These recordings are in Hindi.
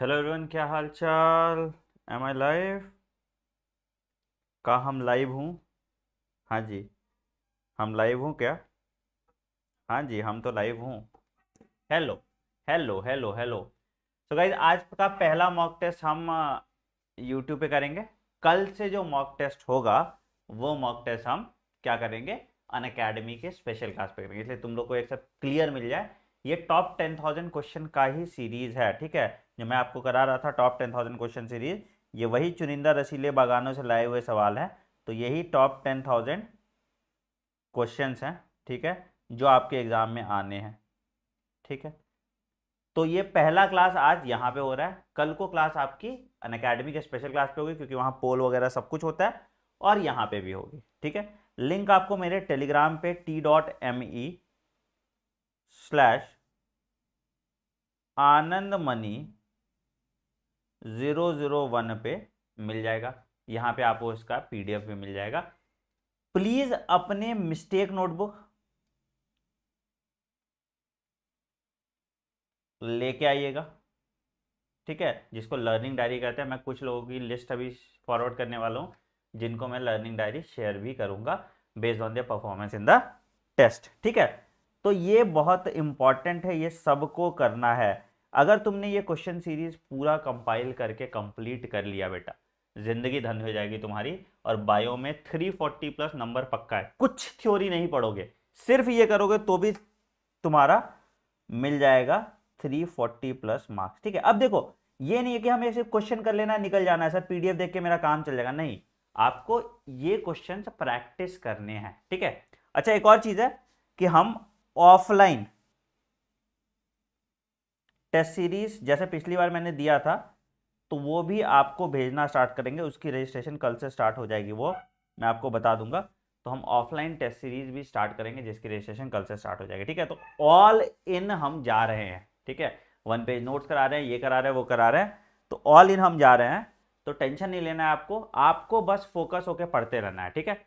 हेलो एवरीवन क्या हाल चाल एम आई लाइव का हम लाइव हूँ हाँ जी हम लाइव हूँ क्या हाँ जी हम तो लाइव हूँ hello hello hello hello so guys आज का पहला मॉक टेस्ट हम यूट्यूब uh, पे करेंगे कल से जो मॉक टेस्ट होगा वो मॉक टेस्ट हम क्या करेंगे अन अकेडमी के स्पेशल क्लास पे करेंगे इसलिए तुम लोग को एक सब क्लियर मिल जाए ये टॉप टेन थाउजेंड क्वेश्चन का ही सीरीज है ठीक है जो मैं आपको करा रहा था top ten thousand question series ये वही चुनिंदा रसीले बागानों से लाए हुए सवाल हैं तो यही टॉप टेन थाउजेंड क्वेश्चन हैं ठीक है जो आपके एग्ज़ाम में आने हैं ठीक है तो ये पहला क्लास आज यहाँ पे हो रहा है कल को क्लास आपकी अन अकेडमी के स्पेशल क्लास पे होगी क्योंकि वहाँ पोल वगैरह सब कुछ होता है और यहाँ पे भी होगी ठीक है लिंक आपको मेरे टेलीग्राम पे T dot M E slash Anand money zero zero one पे मिल जाएगा यहाँ पे आपको इसका पीडीएफ भी मिल जाएगा प्लीज़ अपने मिस्टेक नोटबुक लेके आइएगा ठीक है जिसको लर्निंग डायरी कहते हैं मैं कुछ लोगों की लिस्ट अभी फॉरवर्ड करने वाला हूँ जिनको मैं लर्निंग डायरी शेयर भी करूँगा based on the performance in the test ठीक है तो ये बहुत इंपॉर्टेंट है ये सबको करना है अगर तुमने ये क्वेश्चन सीरीज पूरा कंपाइल करके कंप्लीट कर लिया बेटा जिंदगी धन हो जाएगी तुम्हारी और बायो में 340 प्लस नंबर पक्का है कुछ थ्योरी नहीं पढ़ोगे सिर्फ ये करोगे तो भी तुम्हारा मिल जाएगा 340 प्लस मार्क्स ठीक है अब देखो ये नहीं है कि हमें सिर्फ क्वेश्चन कर लेना निकल जाना है सर पीडीएफ देख के मेरा काम चल जाएगा नहीं आपको ये क्वेश्चन प्रैक्टिस करने हैं ठीक है अच्छा एक और चीज़ है कि हम ऑफलाइन टेस्ट सीरीज जैसे पिछली बार मैंने दिया था तो वो भी आपको भेजना स्टार्ट करेंगे उसकी रजिस्ट्रेशन कल से स्टार्ट हो जाएगी वो मैं आपको बता दूंगा तो हम ऑफलाइन टेस्ट सीरीज भी स्टार्ट करेंगे जिसकी रजिस्ट्रेशन कल से स्टार्ट हो जाएगी ठीक है तो ऑल इन हम जा रहे हैं ठीक है वन पेज नोट्स करा रहे हैं ये करा रहे हैं वो करा रहे हैं तो ऑल इन हम जा रहे हैं तो टेंशन नहीं लेना है आपको आपको बस फोकस होकर पढ़ते रहना है ठीक है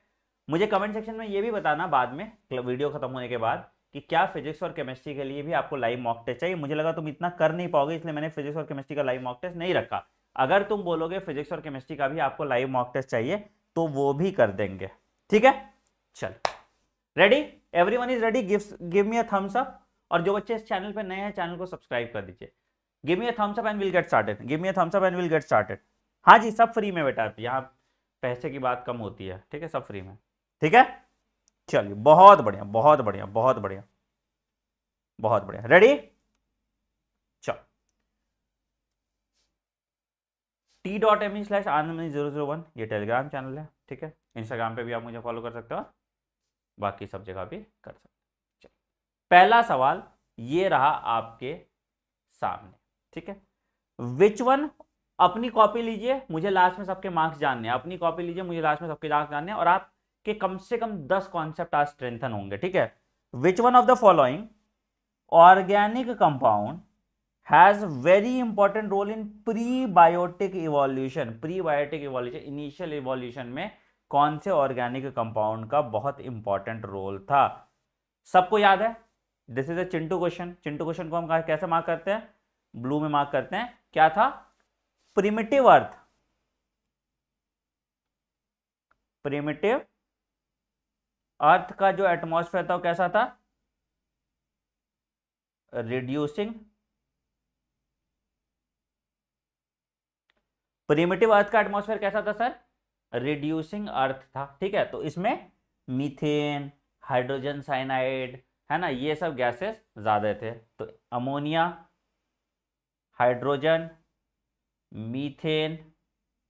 मुझे कमेंट सेक्शन में ये भी बताना बाद में वीडियो खत्म होने के बाद कि क्या फिजिक्स और केमिस्ट्री के लिए भी आपको लाइव मॉक टेस्ट चाहिए मुझे लगा तुम इतना कर नहीं पाओगे इसलिए मैंने फिजिक्स और केमिस्ट्री का लाइव मॉक टेस्ट नहीं रखा अगर तुम बोलोगे फिजिक्स और केमिस्ट्री का भी आपको लाइव मॉक टेस्ट चाहिए तो वो भी कर देंगे ठीक है चल ready everyone is ready give me a thumbs up और जो बच्चे इस चैनल पर नए हैं चैनल को सब्सक्राइब कर दीजिए give me a thumbs up and will get started give me a thumbs up and will get started हाँ जी सब फ्री में बेटा यहाँ पैसे की बात कम होती है ठीक है सब फ्री में ठीक है चलिए बहुत बढ़िया बहुत बढ़िया बहुत बढ़िया बहुत बढ़िया रेडी चलो T dot M E slash Anand zero zero one ये टेलीग्राम चैनल है ठीक है इंस्टाग्राम पे भी आप मुझे फॉलो कर सकते हो बाकी सब जगह भी कर सकते हो पहला सवाल ये रहा आपके सामने ठीक है विच वन अपनी कॉपी लीजिए मुझे लास्ट में सबके मार्क्स जानने हैं अपनी कॉपी लीजिए मुझे लास्ट में सबके मार्क्स जानने हैं और आप कि कम से कम दस कॉन्सेप्ट आज स्ट्रेंथन होंगे ठीक है which one of the following organic compound has very important role in prebiotic evolution biotic evolution initial evolution में कौन से ऑर्गेनिक कंपाउंड का बहुत इंपॉर्टेंट रोल था सबको याद है this is a Chintu question Chintu question को हम कैसे मार्क करते हैं ब्लू में मार्क करते हैं क्या था प्रिमिटिव अर्थ प्रिमिटिव अर्थ का जो एटमॉस्फेयर था वो कैसा था रिड्यूसिंग प्रिमेटिव अर्थ का एटमॉस्फेयर कैसा था सर रिड्यूसिंग अर्थ था ठीक है तो इसमें मीथेन हाइड्रोजन साइनाइड है ना ये सब गैसेस ज़्यादा थे तो अमोनिया हाइड्रोजन मीथेन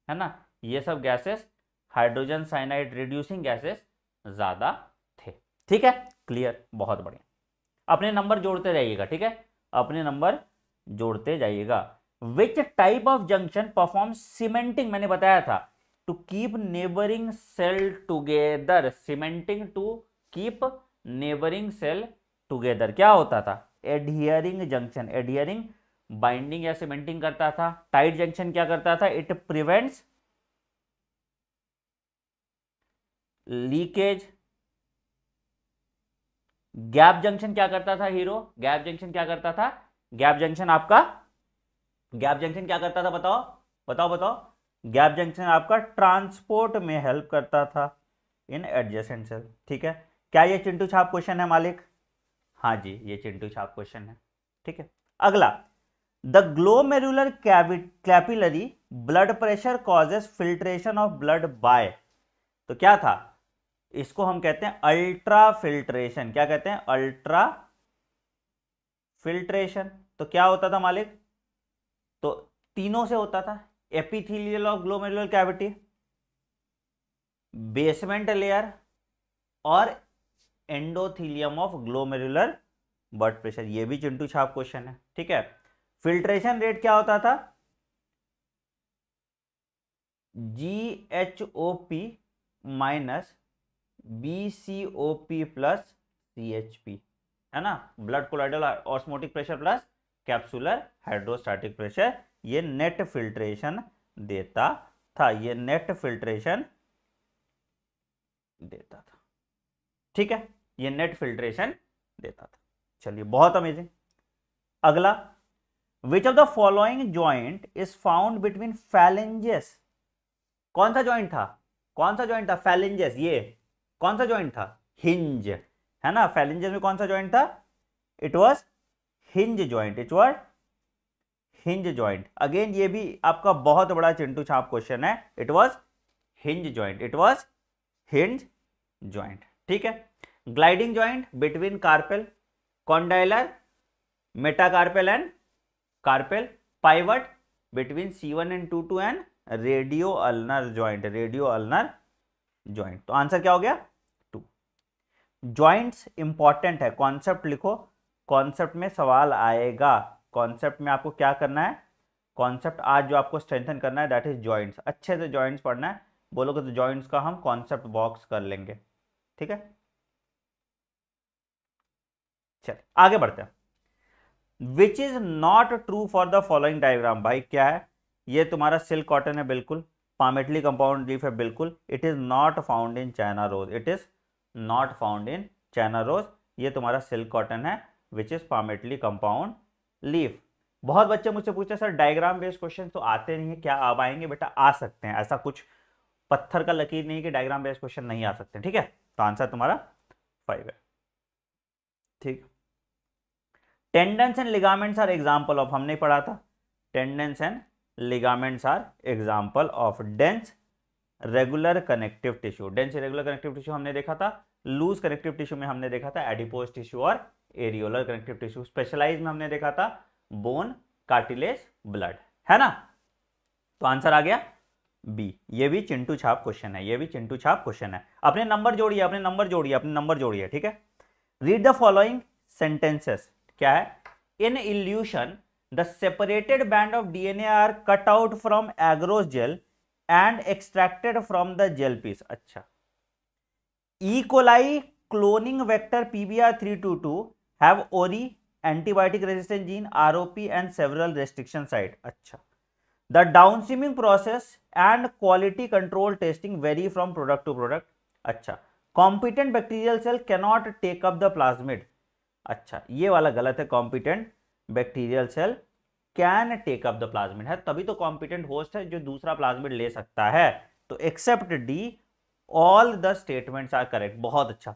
है ना ये सब gases hydrogen cyanide reducing gases ज़्यादा थे ठीक है क्लियर बहुत बढ़िया अपने नंबर जोड़ते जाइएगा ठीक है अपने नंबर जोड़ते जाइएगा which type of junction perform cementing मैंने बताया था to keep neighbouring cell together cementing to keep neighbouring cell together क्या होता था एडियरिंग जंक्शन एडियरिंग बाइंडिंग या सीमेंटिंग करता था टाइट जंक्शन क्या करता था it prevents leakage gap junction क्या करता था हीरो गैप जंक्शन क्या करता था गैप जंक्शन आपका गैप जंक्शन क्या करता था बताओ बताओ बताओ गैप जंक्शन आपका ट्रांसपोर्ट में हेल्प करता था इन एडजेसेंट सेल ठीक है क्या ये चिंटू छाप क्वेश्चन है मालिक हाँ जी ये चिंटू छाप क्वेश्चन है ठीक है अगला the glomerular capillary blood pressure causes filtration of blood by तो क्या था इसको हम कहते हैं अल्ट्रा फिल्ट्रेशन क्या कहते हैं अल्ट्रा फिल्ट्रेशन तो क्या होता था मालिक तो तीनों से होता था एपिथीलियल और ग्लोमेरुलर कैविटी बेसमेंट लेयर और endothelium of glomerular blood pressure ये भी चिंटू छाप क्वेश्चन है ठीक है फिल्ट्रेशन रेट क्या होता था G H O P minus B C O P plus C H P है ना blood colloidal osmotic pressure plus capsular hydrostatic pressure ये नेट फिल्ट्रेशन देता था ये नेट फिल्ट्रेशन देता था ठीक है ये नेट फिल्ट्रेशन देता था चलिए बहुत अमेजिंग अगला which of the following joint is found between phalanges कौन सा ज्वाइंट था कौन सा ज्वाइंट था फैलेंजेस ये कौन सा ज्वाइंट था हिंज है ना फैलेंजर में कौन सा ज्वाइंट था it was hinge joint it was hinge joint again ये भी आपका बहुत बड़ा चिंटू छाप क्वेश्चन है it was hinge joint it was hinge joint ठीक है gliding joint between carpal condylar metacarpal and carpal pivot between C one and two two and radio ulnar joint radio ulnar joint तो आंसर क्या हो गया टू ज्वाइंट्स इंपॉर्टेंट है कॉन्सेप्ट लिखो कॉन्सेप्ट में सवाल आएगा कॉन्सेप्ट में आपको क्या करना है कॉन्सेप्ट आज जो आपको स्ट्रेंथन करना है दैट इज ज्वाइंट्स अच्छे से ज्वाइंट्स पढ़ना है बोलोगे तो ज्वाइंट्स का हम कॉन्सेप्ट बॉक्स कर लेंगे ठीक है चल आगे बढ़ते हैं which is not true for the following diagram भाई क्या है ये तुम्हारा सिल्क कॉटन है बिल्कुल पामेटली कंपाउंड लीफ है बिल्कुल it is not found in China rose it is not found in China rose ये तुम्हारा सिल्क कॉटन है which is palmately compound leaf बहुत बच्चे मुझसे पूछे सर डायग्राम बेस्ड क्वेश्चन तो आते नहीं है क्या आप आएंगे बेटा आ सकते हैं ऐसा कुछ पत्थर का लकीर नहीं कि डायग्राम बेस्ड क्वेश्चन नहीं आ सकते ठीक है तो आंसर तुम्हारा फाइव है ठीक tendons and ligaments are example of हमने पढ़ा था tendons and ligaments are example of dense regular connective tissue dense regular connective tissue हमने देखा था लूज कनेक्टिव टिश्यू में हमने देखा था एडिपोज टिश्यू और एरियोलर कनेक्टिव टिश्यू स्पेशलाइज में हमने देखा था बोन कार्टिलेज ब्लड है ना तो आंसर आ गया बी ये भी चिंटू छाप क्वेश्चन है ये भी चिंटू छाप क्वेश्चन है अपने नंबर जोड़िए अपने नंबर जोड़िए अपने नंबर जोड़िए ठीक है रीड द फॉलोइंग सेंटेंसेस क्या है in elution The separated band of DNA are cut out from agarose gel and extracted from the gel piece. Achha. E. coli cloning vector PBR322 have ORI, antibiotic resistant gene, ROP and several restriction site. Achha. The downstreaming process and quality control testing vary from product to product. Achha. Competent bacterial cell cannot take up the plasmid. अच्छा ये वाला गलत है competent bacterial cell can take up the plasmid है तभी तो कॉम्पिटेंट होस्ट है जो दूसरा प्लाज्मिड ले सकता है तो except D all the statements are correct बहुत अच्छा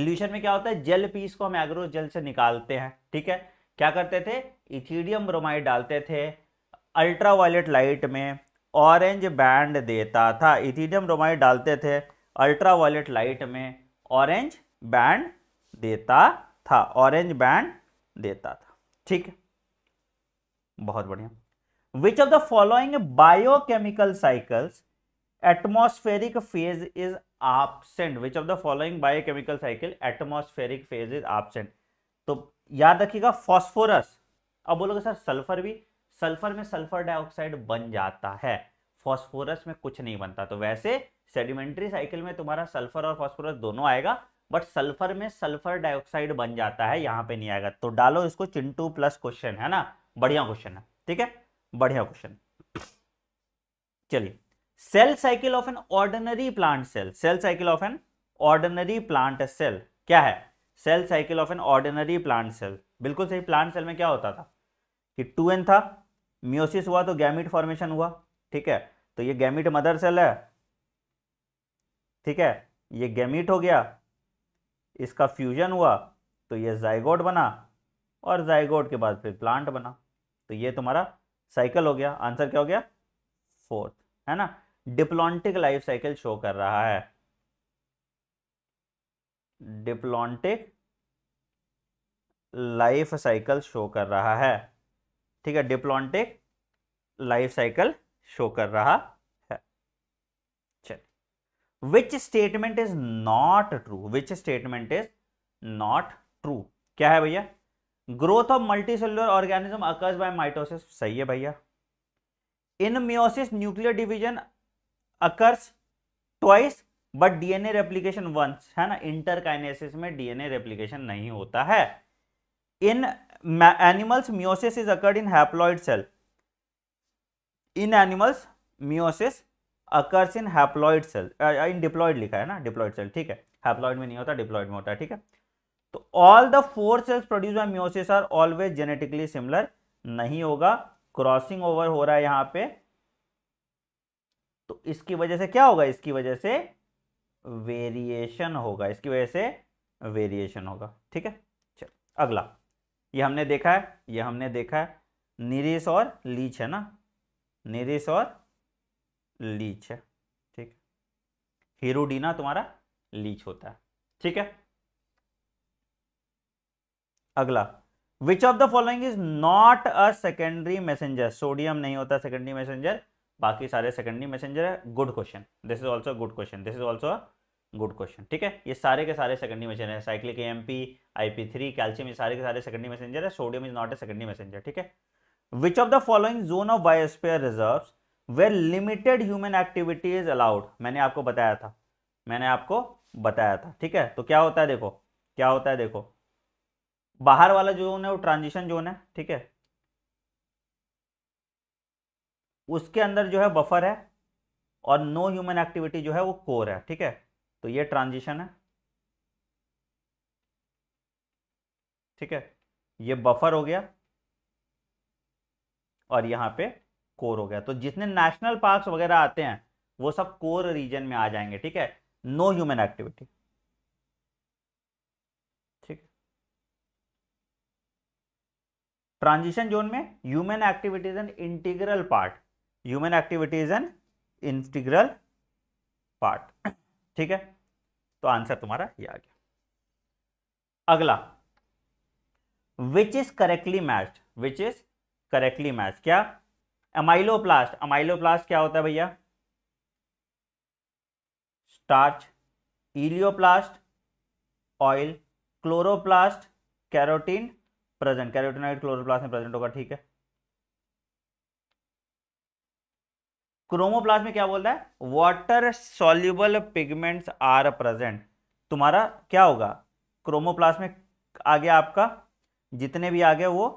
इल्यूशन में क्या होता है जेल पीस को हम एग्रो जेल से निकालते हैं ठीक है क्या करते थे इथीडियम ब्रोमाइड डालते थे अल्ट्रा लाइट में ऑरेंज बैंड देता था इथीडियम ब्रोमाइड डालते थे अल्ट्रा लाइट में ऑरेंज बैंड देता था ऑरेंज बैंड देता था ठीक है बहुत बढ़िया which of the following biochemical cycles atmospheric phase is absent which of the following biochemical cycle atmospheric phase is absent तो याद रखिएगा फॉस्फोरस अब बोलोगे सर सल्फर भी सल्फर में सल्फर डाइऑक्साइड बन जाता है फॉस्फोरस में कुछ नहीं बनता तो वैसे सेडिमेंट्री साइकिल में तुम्हारा सल्फर और फॉस्फोरस दोनों आएगा बट सल्फर में सल्फर डाइऑक्साइड बन जाता है यहाँ पे नहीं आएगा तो डालो इसको चिंटू प्लस क्वेश्चन है ना बढ़िया क्वेश्चन है ठीक है बढ़िया क्वेश्चन चलिए cell cycle of an ordinary plant cell cell cycle of an ordinary plant cell क्या है cell cycle of an ordinary plant cell बिल्कुल सही प्लांट सेल में क्या होता था कि टू एन था मियोसिस हुआ तो गैमिट फॉर्मेशन हुआ ठीक है तो ये गैमिट मदर सेल है ठीक है ये गैमिट हो गया इसका फ्यूजन हुआ तो ये जाइगोड बना और जाइगोड के बाद फिर प्लांट बना तो ये तुम्हारा साइकिल हो गया आंसर क्या हो गया फोर्थ है ना डिप्लॉन्टिक लाइफ साइकिल शो कर रहा है डिप्लॉन्टिक लाइफ साइकिल शो कर रहा है ठीक है डिप्लॉन्टिक लाइफ साइकिल शो कर रहा which statement is not true which statement is not true क्या है भैया growth of multicellular organism occurs by mitosis सही है भैया in meiosis nuclear division occurs twice but DNA replication once है ना इंटरकाइनेसिस में डीएनए रेप्लीकेशन नहीं होता है in animals meiosis is occurred in haploid cell in animals meiosis occurs in haploid cell in diploid लिखा है ना डिप्लॉइड सेल ठीक है हैप्लॉइड में नहीं होता डिप्लॉइड में होता है ठीक है तो all the four cells produce by meiosis are always genetically similar नहीं होगा क्रॉसिंग ओवर हो रहा है यहां पे तो इसकी वजह से क्या होगा इसकी वजह से वेरिएशन होगा इसकी वजह से वेरिएशन होगा ठीक है चलो अगला ये हमने देखा है ये हमने देखा है निरिस और लीच है ना निरिस और लीच है ठीक हीरोडीना तुम्हारा लीच होता है ठीक है अगला which of the following is not a secondary messenger sodium नहीं होता सेकेंडरी मैसेंजर बाकी सारे सेकेंडरी मैसेंजर है good question this is also good question this is also good question ठीक है ये सारे के सारे सेकेंडरी मैसेंजर है cyclic M P I P three calcium ये सारे के सारे सेकेंडरी मैसेंजर है sodium is not a secondary messenger ठीक है which of the following zone of biosphere reserve where limited human activity is allowed मैंने आपको बताया था मैंने आपको बताया था ठीक है तो क्या होता है देखो क्या होता है देखो बाहर वाला जोन है वो ट्रांजिशन जोन है ठीक है उसके अंदर जो है बफर है और नो ह्यूमन एक्टिविटी जो है वो कोर है ठीक है तो ये ट्रांजिशन है ठीक है ये बफर हो गया और यहां पे कोर हो गया तो जितने नेशनल पार्क वगैरह आते हैं वो सब कोर रीजन में आ जाएंगे ठीक है नो ह्यूमन एक्टिविटी ठीक ट्रांजिशन जोन में human activity an integral part human activity is an integral part ठीक है तो आंसर तुम्हारा ये आ गया अगला which is correctly match which is correctly match क्या अमाइलोप्लास्ट अमाइलोप्लास्ट क्या होता है भैया starch elaioplast oil chloroplast carotene present carotenoid chloroplast में प्रेजेंट होगा ठीक है क्रोमोप्लास्ट में क्या बोलता है water soluble pigments are present तुम्हारा क्या होगा क्रोमोप्लास्ट में आ गया आपका जितने भी आ गए वो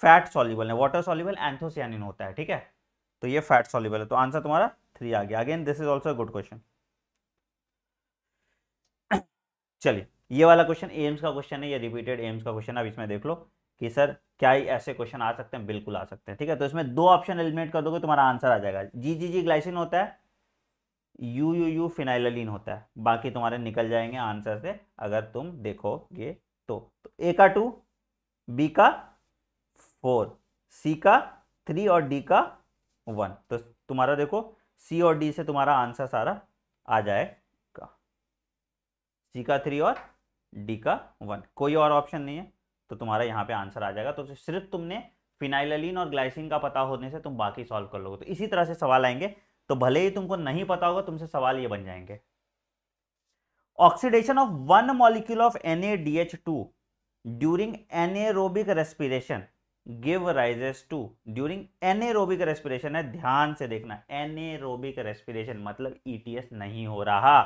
फैट सॉल्यूबल है वाटर सॉल्यूबल एंथोसियानिन होता है ठीक है तो ये फैट सॉल्यूबल है तो आंसर तुम्हारा थ्री आ गया again this is also good question चलिए ये वाला क्वेश्चन एम्स का क्वेश्चन है ये रिपीटेड एम्स का क्वेश्चन अब इसमें देख लो कि सर क्या ही ऐसे क्वेश्चन आ सकते हैं बिल्कुल आ सकते हैं ठीक है तो इसमें दो ऑप्शन एलिमिनेट कर दोगे तुम्हारा आंसर आ जाएगा जी जी जी ग्लाइसिन होता है यू यू यू फिनाइलिन होता है बाकी तुम्हारे निकल जाएंगे आंसर से अगर तुम देखोगे तो, तो ए का टू बी का फोर सी का थ्री और डी का वन तो तुम्हारा देखो सी और डी से तुम्हारा आंसर सारा आ जाएगा सी का थ्री और डी का वन कोई और ऑप्शन नहीं है तो तुम्हारा यहाँ पे आंसर आ जाएगा तो सिर्फ तुमने फिनाइलिन और ग्लाइसिन का पता होने से तुम बाकी सॉल्व कर लोगे तो इसी तरह से सवाल आएंगे तो भले ही तुमको नहीं पता होगा तुमसे सवाल ये बन जाएंगे oxidation of one molecule of an during anaerobic respiration give rises to during anaerobic respiration है ध्यान से देखना एनेरोबिक रेस्पिरेशन मतलब ईटीएस e नहीं हो रहा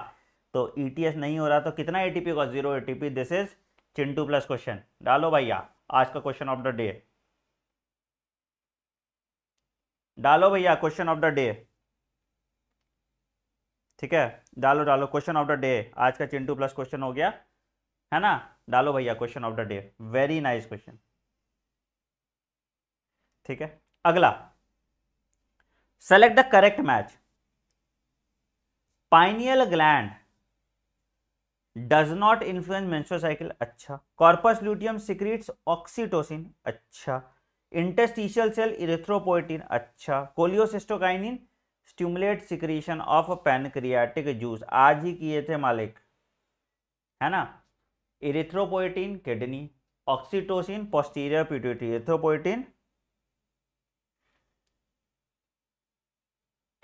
तो ईटीएस e नहीं हो रहा तो कितना एटीपी होगा zero ATP this is Chintu plus question डालो भैया आज का क्वेश्चन ऑफ द डे डालो भैया क्वेश्चन ऑफ द डे ठीक है डालो डालो क्वेश्चन ऑफ द डे आज का चिंटू प्लस क्वेश्चन हो गया है ना डालो भैया question of the day very nice question ठीक है अगला select the correct match pineal gland does not influence menstrual cycle अच्छा कॉर्पस ल्यूटियम सिक्रीट्स ऑक्सीटोसिन अच्छा इंटेस्टिशियल सेल इरेथ्रोपोइटिन अच्छा cholecystokinin stimulate secretion of pancreatic juice आज ही किए थे मालिक है ना erythropoietin kidney oxytocin posterior pituitary erythropoietin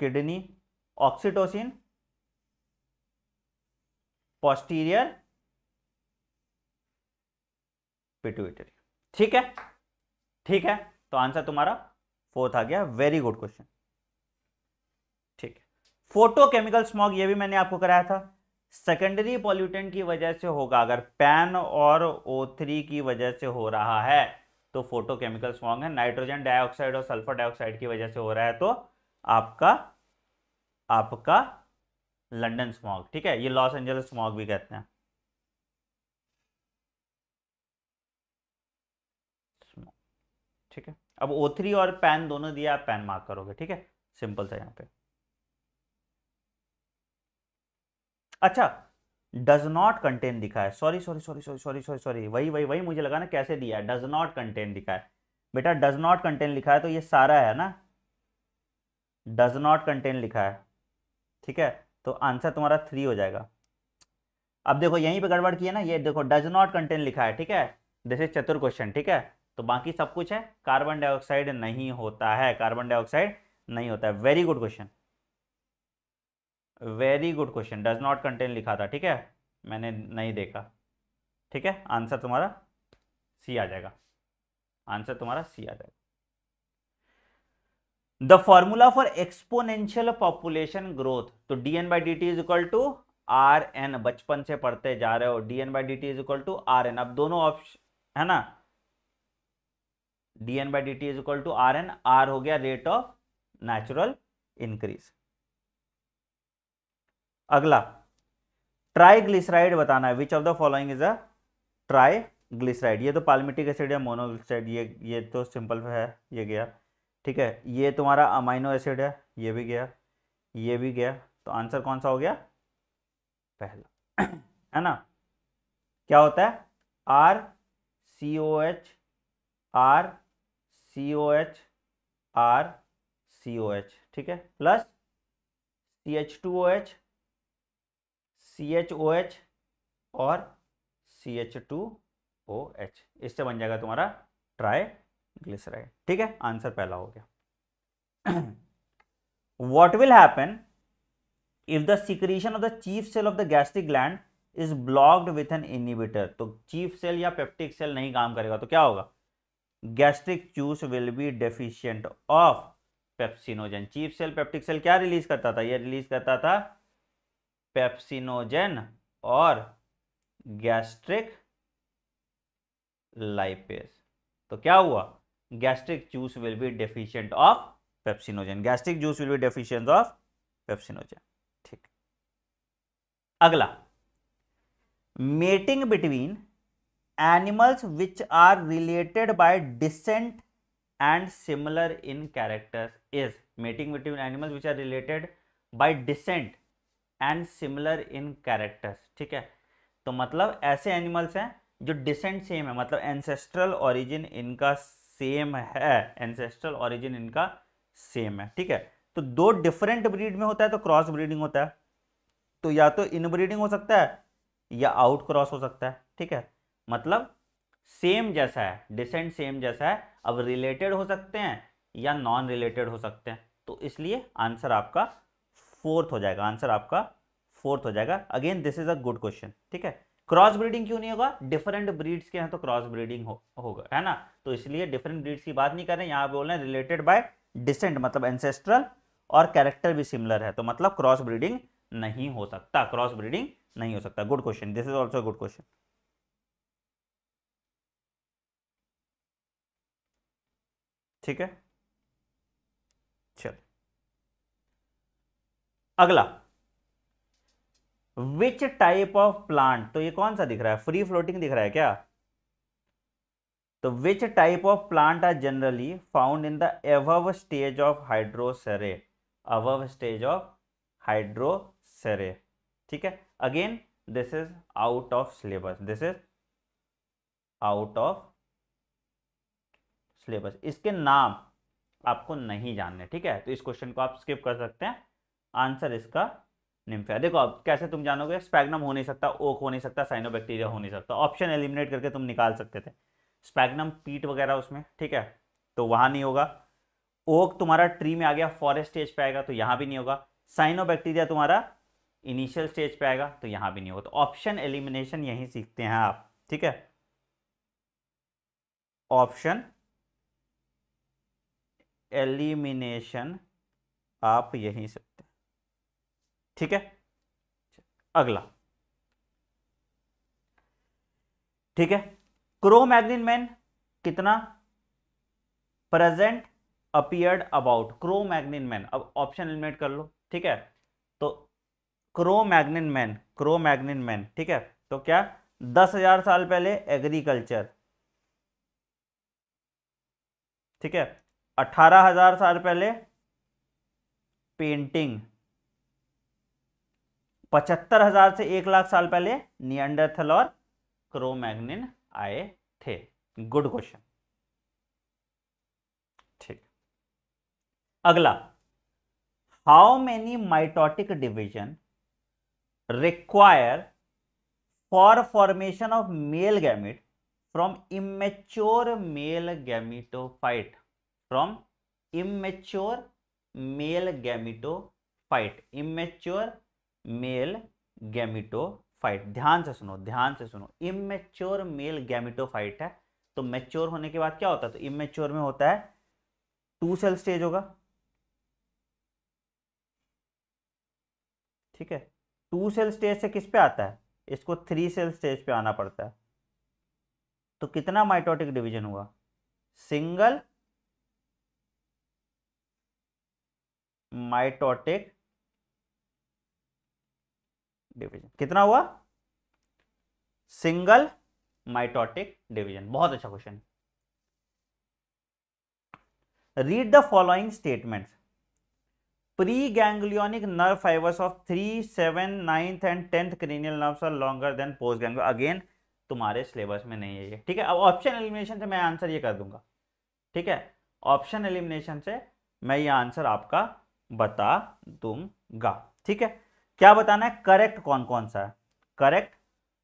kidney oxytocin posterior pituitary ठीक है ठीक है तो आंसर तुम्हारा फोर्थ आ गया वेरी गुड क्वेश्चन ठीक है फोटोकेमिकल स्मॉग ये भी मैंने आपको कराया था सेकेंडरी पॉल्यूटेंट की वजह से होगा अगर पैन और ओ थ्री की वजह से हो रहा है तो फोटोकेमिकल स्मॉग है नाइट्रोजन डाइऑक्साइड और सल्फर डाइऑक्साइड की वजह से हो रहा है तो आपका आपका लंदन स्मॉग ठीक है ये लॉस एंजल्स स्मॉग भी कहते हैं ठीक है अब ओ थ्री और पैन दोनों दिया आप पैन मार्क करोगे ठीक है सिंपल सा यहां पे अच्छा डज नॉट कंटेन दिखा है sorry sorry sorry sorry sorry sorry sorry वही वही वही मुझे लगा ना कैसे दिया है डज नॉट कंटेन दिखा है बेटा डज नॉट कंटेन लिखा है तो ये सारा है ना डज नॉट कंटेन लिखा है ठीक है तो आंसर तुम्हारा थ्री हो जाएगा अब देखो यहीं पे गड़बड़ की है ना ये देखो डज नॉट कंटेन लिखा है ठीक है दिस इज चतुर क्वेश्चन ठीक है तो बाकी सब कुछ है कार्बन डाइऑक्साइड नहीं होता है कार्बन डाइऑक्साइड नहीं होता है very good question very good question does not contain लिखा था ठीक है मैंने नहीं देखा ठीक है आंसर तुम्हारा सी आ जाएगा आंसर तुम्हारा सी आ जाएगा the formula for exponential population growth तो D N by D T is equal to R N बचपन से पढ़ते जा रहे हो D N by D T is equal to R N अब दोनों ऑप्शन है ना D N by D T is equal to R N R हो गया रेट ऑफ नेचुरल इंक्रीज अगला ट्राइग्लिसराइड बताना है which of the following is a try glyceride ये तो पालमिटिक एसिड या मोनोग्लिसराइड ये ये तो सिंपल है ये गया ठीक है ये तुम्हारा अमाइनो एसिड है ये भी गया ये भी गया तो आंसर कौन सा हो गया पहला है ना क्या होता है R C O H R C O H R C O H ठीक है plus C H two O H C H O H और C H two O H इससे बन जाएगा तुम्हारा ट्राई ग्लिसराइड ठीक है आंसर पहला हो गया what will happen if the secretion of the chief cell of the gastric gland is blocked with an inhibitor तो चीफ सेल या पेप्टिक सेल नहीं काम करेगा तो क्या होगा gastric juice will be deficient of pepsinogen chief cell peptic cell क्या रिलीज करता था यह रिलीज करता था पेप्सिनोजन और गैस्ट्रिक लाइपेस तो क्या हुआ gastric juice will be deficient of pepsinogen gastric juice will be deficient of pepsinogen ठीक अगला mating between animals which are related by descent and similar in characters is mating between animals which are related by descent and similar in characters ठीक है तो मतलब ऐसे एनिमल्स हैं जो डिसेंट सेम है मतलब एंसेस्ट्रल ओरिजिन इनका सेम है एंसेस्ट्रल ऑरिजिन इनका सेम है ठीक है तो दो डिफरेंट ब्रीड में होता है तो क्रॉस ब्रीडिंग होता है तो या तो इन ब्रीडिंग हो सकता है या आउट क्रॉस हो सकता है ठीक है मतलब सेम जैसा है डिसेंट सेम जैसा है अब रिलेटेड हो सकते हैं या नॉन रिलेटेड हो सकते हैं तो इसलिए आंसर आपका फोर्थ हो जाएगा आंसर आपका फोर्थ हो जाएगा again this is a good question ठीक है क्रॉस ब्रीडिंग क्यों नहीं होगा डिफरेंट ब्रीड्स के हैं तो क्रॉस ब्रीडिंग हो, होगा है ना तो इसलिए डिफरेंट ब्रीड्स की बात नहीं कर रहे यहां बोल रहे हैं रिलेटेड बाय डिसेंट मतलब एंसेस्ट्रल और कैरेक्टर भी सिमिलर है तो मतलब क्रॉस ब्रीडिंग नहीं हो सकता क्रॉस ब्रीडिंग नहीं हो सकता good question this is also good question ठीक है चल अगला विच टाइप ऑफ प्लांट तो ये कौन सा दिख रहा है फ्री फ्लोटिंग दिख रहा है क्या तो which type of plant are generally found in the uh stage of hydrosere uh stage of hydrosere ठीक है again this is out of syllabus this is out of syllabus इसके नाम आपको नहीं जानने ठीक है तो इस क्वेश्चन को आप स्किप कर सकते हैं आंसर इसका निम्फिया देखो अब कैसे तुम जानोगे स्पैगनम हो नहीं सकता ओक हो नहीं सकता साइनोबैक्टीरिया हो नहीं सकता ऑप्शन एलिमिनेट करके तुम निकाल सकते थे स्पैग्नम पीट वगैरह उसमें ठीक है तो वहाँ नहीं होगा ओक तुम्हारा ट्री में आ गया फॉरेस्ट स्टेज पे आएगा तो यहाँ भी नहीं होगा साइनोबैक्टीरिया तुम्हारा इनिशियल स्टेज पे आएगा तो यहाँ भी नहीं होगा तो ऑप्शन एलिमिनेशन यहीं सीखते हैं आप ठीक है ऑप्शन एलिमिनेशन आप यहीं से ठीक है अगला ठीक है क्रोमैग्निन मैन कितना present appeared about Cro-Magnon man अब ऑप्शन एलिमिनेट कर लो ठीक है तो क्रोमैग्निन मैन क्रोमैग्निन मैन ठीक है तो क्या दस हजार साल पहले एग्रीकल्चर ठीक है अठारह हजार साल पहले पेंटिंग पचहत्तर हजार से एक लाख साल पहले नियंडरथल और क्रोमैग्निन आए थे गुड क्वेश्चन ठीक अगला how many mitotic division require for formation of male gamete from immature male gametophyte from immature male gametophyte immature male gametophyte ध्यान से सुनो ध्यान से सुनो इमेच्योर मेल गैमिटोफाइट है तो मेच्योर होने के बाद क्या होता है तो इमेच्योर में होता है टू सेल स्टेज होगा ठीक है टू सेल स्टेज से किस पे आता है इसको थ्री सेल स्टेज पे आना पड़ता है तो कितना माइटोटिक डिवीजन हुआ सिंगल माइटोटिक डिवीजन कितना हुआ सिंगल माइटोटिक डिवीजन बहुत अच्छा question read the following statement preganglionic nerve fibres of three seven ninth and tenth cranial nerve are longer than post gang again तुम्हारे सिलेबस में नहीं है ये ठीक है अब ऑप्शन एलिमिनेशन से मैं आंसर ये कर दूंगा ठीक है ऑप्शन एलिमिनेशन से मैं ये आंसर आपका बता दूंगा ठीक है क्या बताना है करेक्ट कौन कौन सा है करेक्ट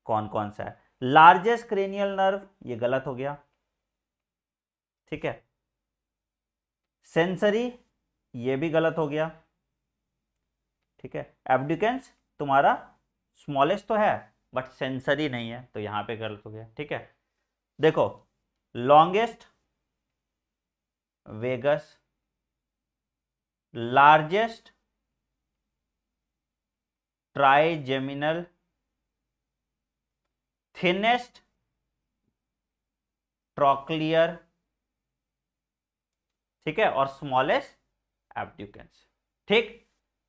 कौन कौन सा है लार्जेस्ट क्रेनियल नर्व ये गलत हो गया ठीक है सेंसरी ये भी गलत हो गया ठीक है एबडिकेंस तुम्हारा स्मॉलेस्ट तो है बट सेंसरी नहीं है तो यहां पे गलत हो गया ठीक है देखो longest vagus largest trigeminal thinnest trochlear ठीक है और स्मॉलेस्ट एप्टूकेंस ठीक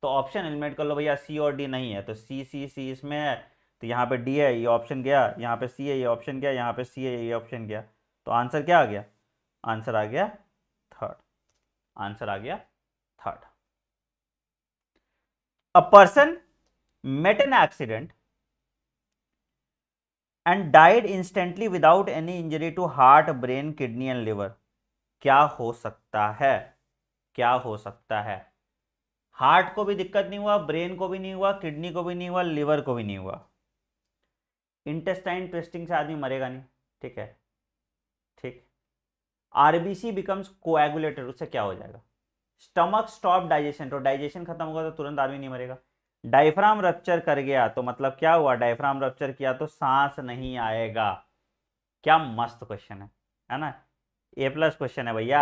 तो ऑप्शन एलिमेंट कर लो भैया सी और डी नहीं है तो सी सी सी इसमें है तो यहां पे डी है ये ऑप्शन गया यहां पे सी है ये ऑप्शन गया यहां पे सी है ये ऑप्शन गया तो आंसर क्या आ गया आंसर आ गया थर्ड आंसर आ गया third a person met an accident and died instantly without any injury to heart brain kidney and liver क्या हो सकता है क्या हो सकता है हार्ट को भी दिक्कत नहीं हुआ ब्रेन को भी नहीं हुआ किडनी को भी नहीं हुआ लिवर को भी नहीं हुआ इंटेस्टाइन ट्विस्टिंग से आदमी मरेगा नहीं ठीक है ठीक आरबीसी बिकम्स कोएगुलेटर उससे क्या हो जाएगा स्टमक स्टॉप डाइजेशन तो डाइजेशन खत्म होगा तो तुरंत आदमी नहीं मरेगा डायफ्राम रप्चर कर गया तो मतलब क्या हुआ डायफ्राम रप्चर किया तो सांस नहीं आएगा क्या मस्त क्वेश्चन है है ना ए प्लस क्वेश्चन है भैया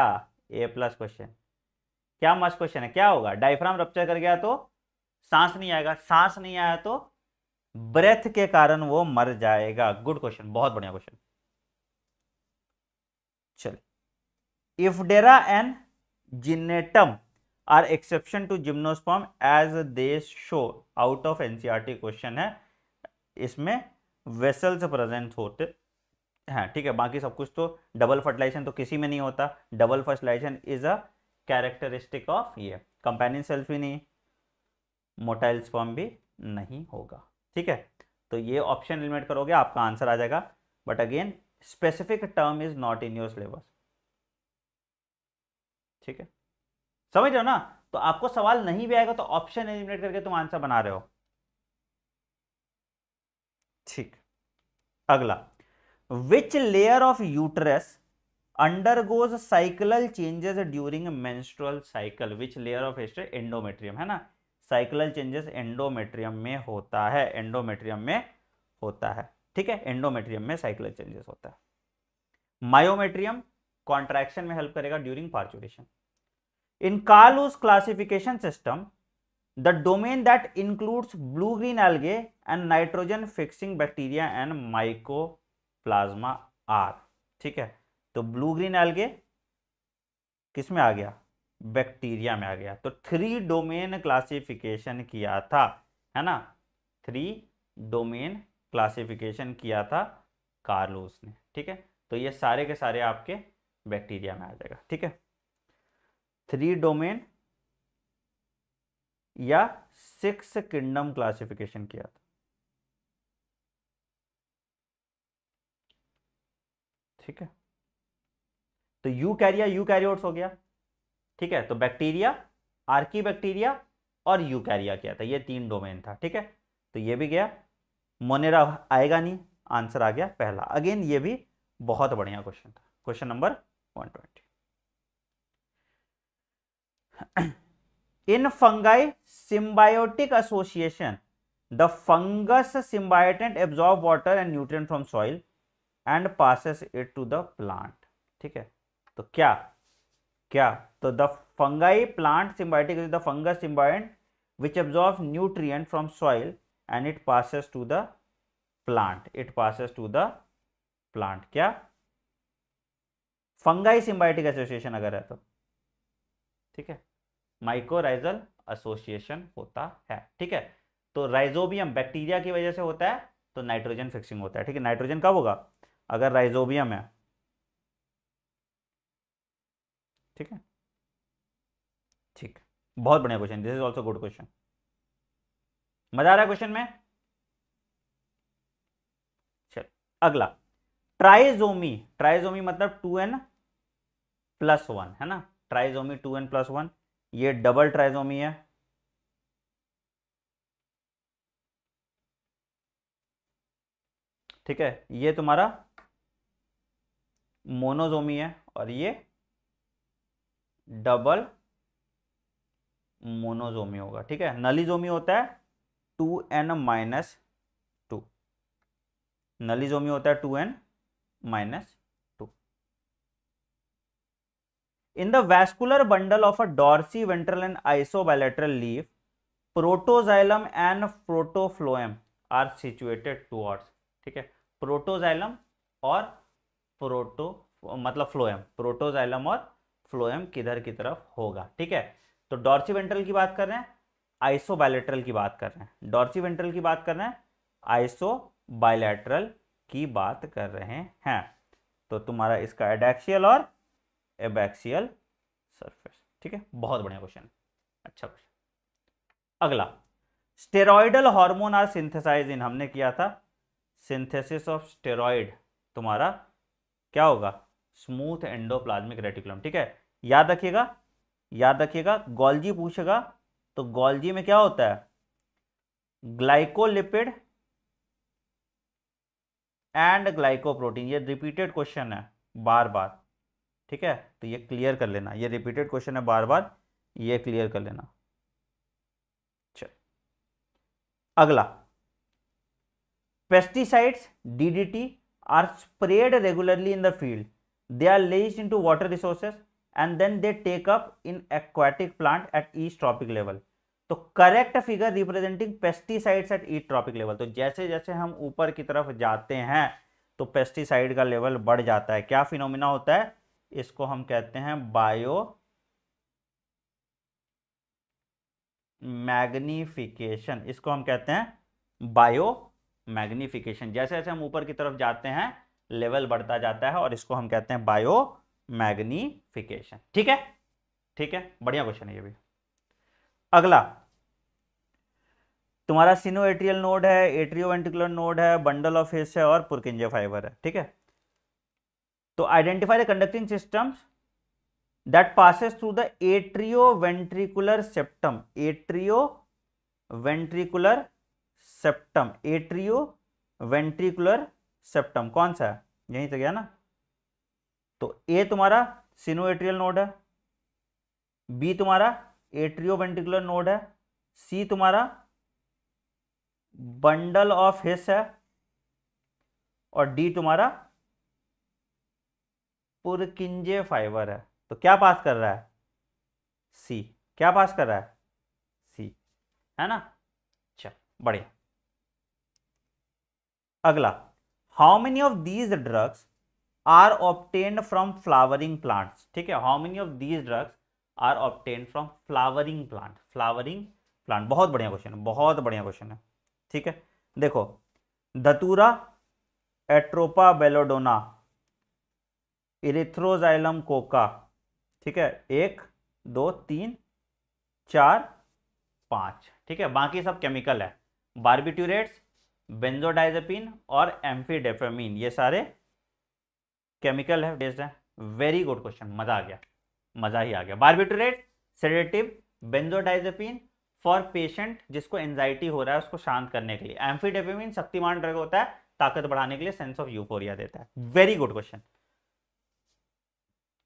ए प्लस क्वेश्चन क्या मस्त क्वेश्चन है क्या होगा डायफ्राम रप्चर कर गया तो सांस नहीं आएगा सांस नहीं आया तो ब्रेथ के कारण वो मर जाएगा गुड क्वेश्चन बहुत बढ़िया क्वेश्चन चलिए Ephedra and Gnetum are exception to gymnosperm as they show out of NCERT question है इसमें वेसल्स प्रेजेंट होते हैं ठीक है बाकी सब कुछ तो डबल फर्टिलाइजेशन तो किसी में नहीं होता double fertilization is a characteristic of ये कंपेनियन सेल्स भी नहीं मोटाइल स्पॉम भी नहीं होगा ठीक है तो ये ऑप्शन एलिमिनेट करोगे आपका आंसर आ जाएगा but again specific term is not in your syllabus ठीक है समझ रहे हो ना तो आपको सवाल नहीं भी आएगा तो ऑप्शन एलिमिनेट करके तुम आंसर बना रहे हो ठीक अगला which layer of uterus undergoes cyclical changes during menstrual cycle which layer of history endometrium है ना साइकिलल चेंजेस एंडोमेट्रियम में होता है एंडोमेट्रियम में होता है ठीक है एंडोमेट्रियम में साइकिलल चेंजेस होता है मायोमेट्रियम कॉन्ट्रैक्शन में हेल्प करेगा during parturition In Kalu's classification system, the domain that includes blue-green algae and nitrogen-fixing bacteria and mycoplasma are. ठीक है तो ब्लू ग्रीन एल्गे किस में आ गया बैक्टीरिया में आ गया तो थ्री डोमेन क्लासिफिकेशन किया था है ना थ्री डोमेन क्लासिफिकेशन किया था कार्लोस ने ठीक है तो ये सारे के सारे आपके बैक्टीरिया में आ जाएगा ठीक है थ्री डोमेन या सिक्स किंगडम क्लासिफिकेशन किया था ठीक है तो यू कैरिया यू कैरियोट्स हो गया ठीक है तो बैक्टीरिया आर्की बैक्टीरिया और यू कैरिया किया था ये तीन डोमेन था ठीक है तो ये भी गया मोनेरा आएगा नहीं आंसर आ गया पहला अगेन ये भी बहुत बढ़िया क्वेश्चन था question number one twenty in fungi symbiotic association the fungus symbiont absorb water and nutrient from soil and passes it to the plant ठीक है तो क्या क्या तो the fungi plant symbiotic the fungus symbiont which absorb nutrient from soil and it passes to the plant it passes to the plant क्या फंगाई सिम्बायोटिक एसोसिएशन अगर है तो ठीक है माइकोराइजल एसोसिएशन होता है ठीक है तो राइजोबियम बैक्टीरिया की वजह से होता है तो नाइट्रोजन फिक्सिंग होता है ठीक है नाइट्रोजन कब होगा अगर राइजोबियम है ठीक है ठीक बहुत बढ़िया question this is also good question मजा आ रहा है क्वेश्चन में चल अगला ट्राइजोमी ट्राइजोमी मतलब टू एन प्लस वन है ना trisomy two n plus one ये डबल ट्राइजोमी है ठीक है ये तुम्हारा मोनोजोमी है और ये डबल मोनोजोमी होगा ठीक है नलीजोमी होता है two n minus two nullisomy होता है two n minus in the vascular bundle of a dorsiventral and isobilateral leaf protoxylem and protophloem are situated towards ठीक है प्रोटोजाइलम और प्रोटो मतलब फ्लोएम प्रोटोजाइलम और फ्लोएम किधर की तरफ होगा ठीक है तो डॉर्सी वेंट्रल की बात कर रहे हैं आइसोबायलेटरल की बात कर रहे हैं डॉर्सी वेंट्रल की बात कर रहे हैं आइसो बायलेट्रल की बात कर रहे हैं तो तुम्हारा इसका एडेक्शियल और एबैक्सियल सरफेस ठीक है बहुत बढ़िया क्वेश्चन अच्छा क्वेश्चन अगला steroidal hormone are synthesise in हमने किया था सिंथेसिस ऑफ स्टेरॉयड तुम्हारा क्या होगा स्मूथ एंडोप्लाज्मिक रेटिकुलम ठीक है याद रखिएगा याद रखिएगा गोल्जी पूछेगा तो गोल्जी में क्या होता है ग्लाइकोलिपिड एंड ग्लाइकोप्रोटीन ये रिपीटेड क्वेश्चन है बार बार ठीक है तो ये क्लियर कर लेना ये रिपीटेड क्वेश्चन है बार बार ये क्लियर कर लेना चल अगला pesticides DDT are spread regularly in the field are leach into water resources and then they take up in aquatic plant at each trophic level तो correct figure representing pesticides at each trophic level तो जैसे जैसे हम ऊपर की तरफ जाते हैं तो पेस्टिसाइड का लेवल बढ़ जाता है क्या फिनोमिना होता है इसको हम कहते हैं बायो मैग्निफिकेशन इसको हम कहते हैं बायो मैग्निफिकेशन जैसे जैसे हम ऊपर की तरफ जाते हैं लेवल बढ़ता जाता है और इसको हम कहते हैं बायो मैग्निफिकेशन ठीक है ठीक है बढ़िया क्वेश्चन है ये भी अगला तुम्हारा सिनो एट्रियल नोड है एट्रियो वेंटिकुलर नोड है बंडल ऑफ हिस्स है और पुरकिंजे फाइबर है ठीक है तो identify the conducting system that passes through the atrioventricular septum atrioventricular septum atrioventricular septum कौन सा है यहीं तो गया ना तो ए तुम्हारा सिनो एट्रियल नोड है बी तुम्हारा एट्रियो वेंट्रिकुलर नोड है सी तुम्हारा बंडल ऑफ हिस है और डी तुम्हारा पुरकिंजे फाइबर है तो क्या पास कर रहा है सी क्या पास कर रहा है सी है ना चल बढ़िया अगला how many of these drugs are obtained from flowering plants ठीक है how many of these drugs are obtained from flowering plant flowering plant बहुत बढ़िया क्वेश्चन है बहुत बढ़िया क्वेश्चन है ठीक है देखो धतूरा एट्रोपा बेलोडोना इरेथ्रोजाइलम कोका ठीक है एक दो तीन चार पाँच ठीक है बाकी सब केमिकल है बारबिट्यूरेट्स बेंजोडाइजेपिन और एम्फीडेफेमिन ये सारे केमिकल है बेस्ड है वेरी गुड क्वेश्चन मज़ा आ गया मज़ा ही आ गया barbiturate sedative benzodiazepine for patient जिसको एनजाइटी हो रहा है उसको शांत करने के लिए एम्फीडेफेमिन शक्तिमान ड्रग होता है ताकत बढ़ाने के लिए सेंस ऑफ यूफोरिया देता है very good question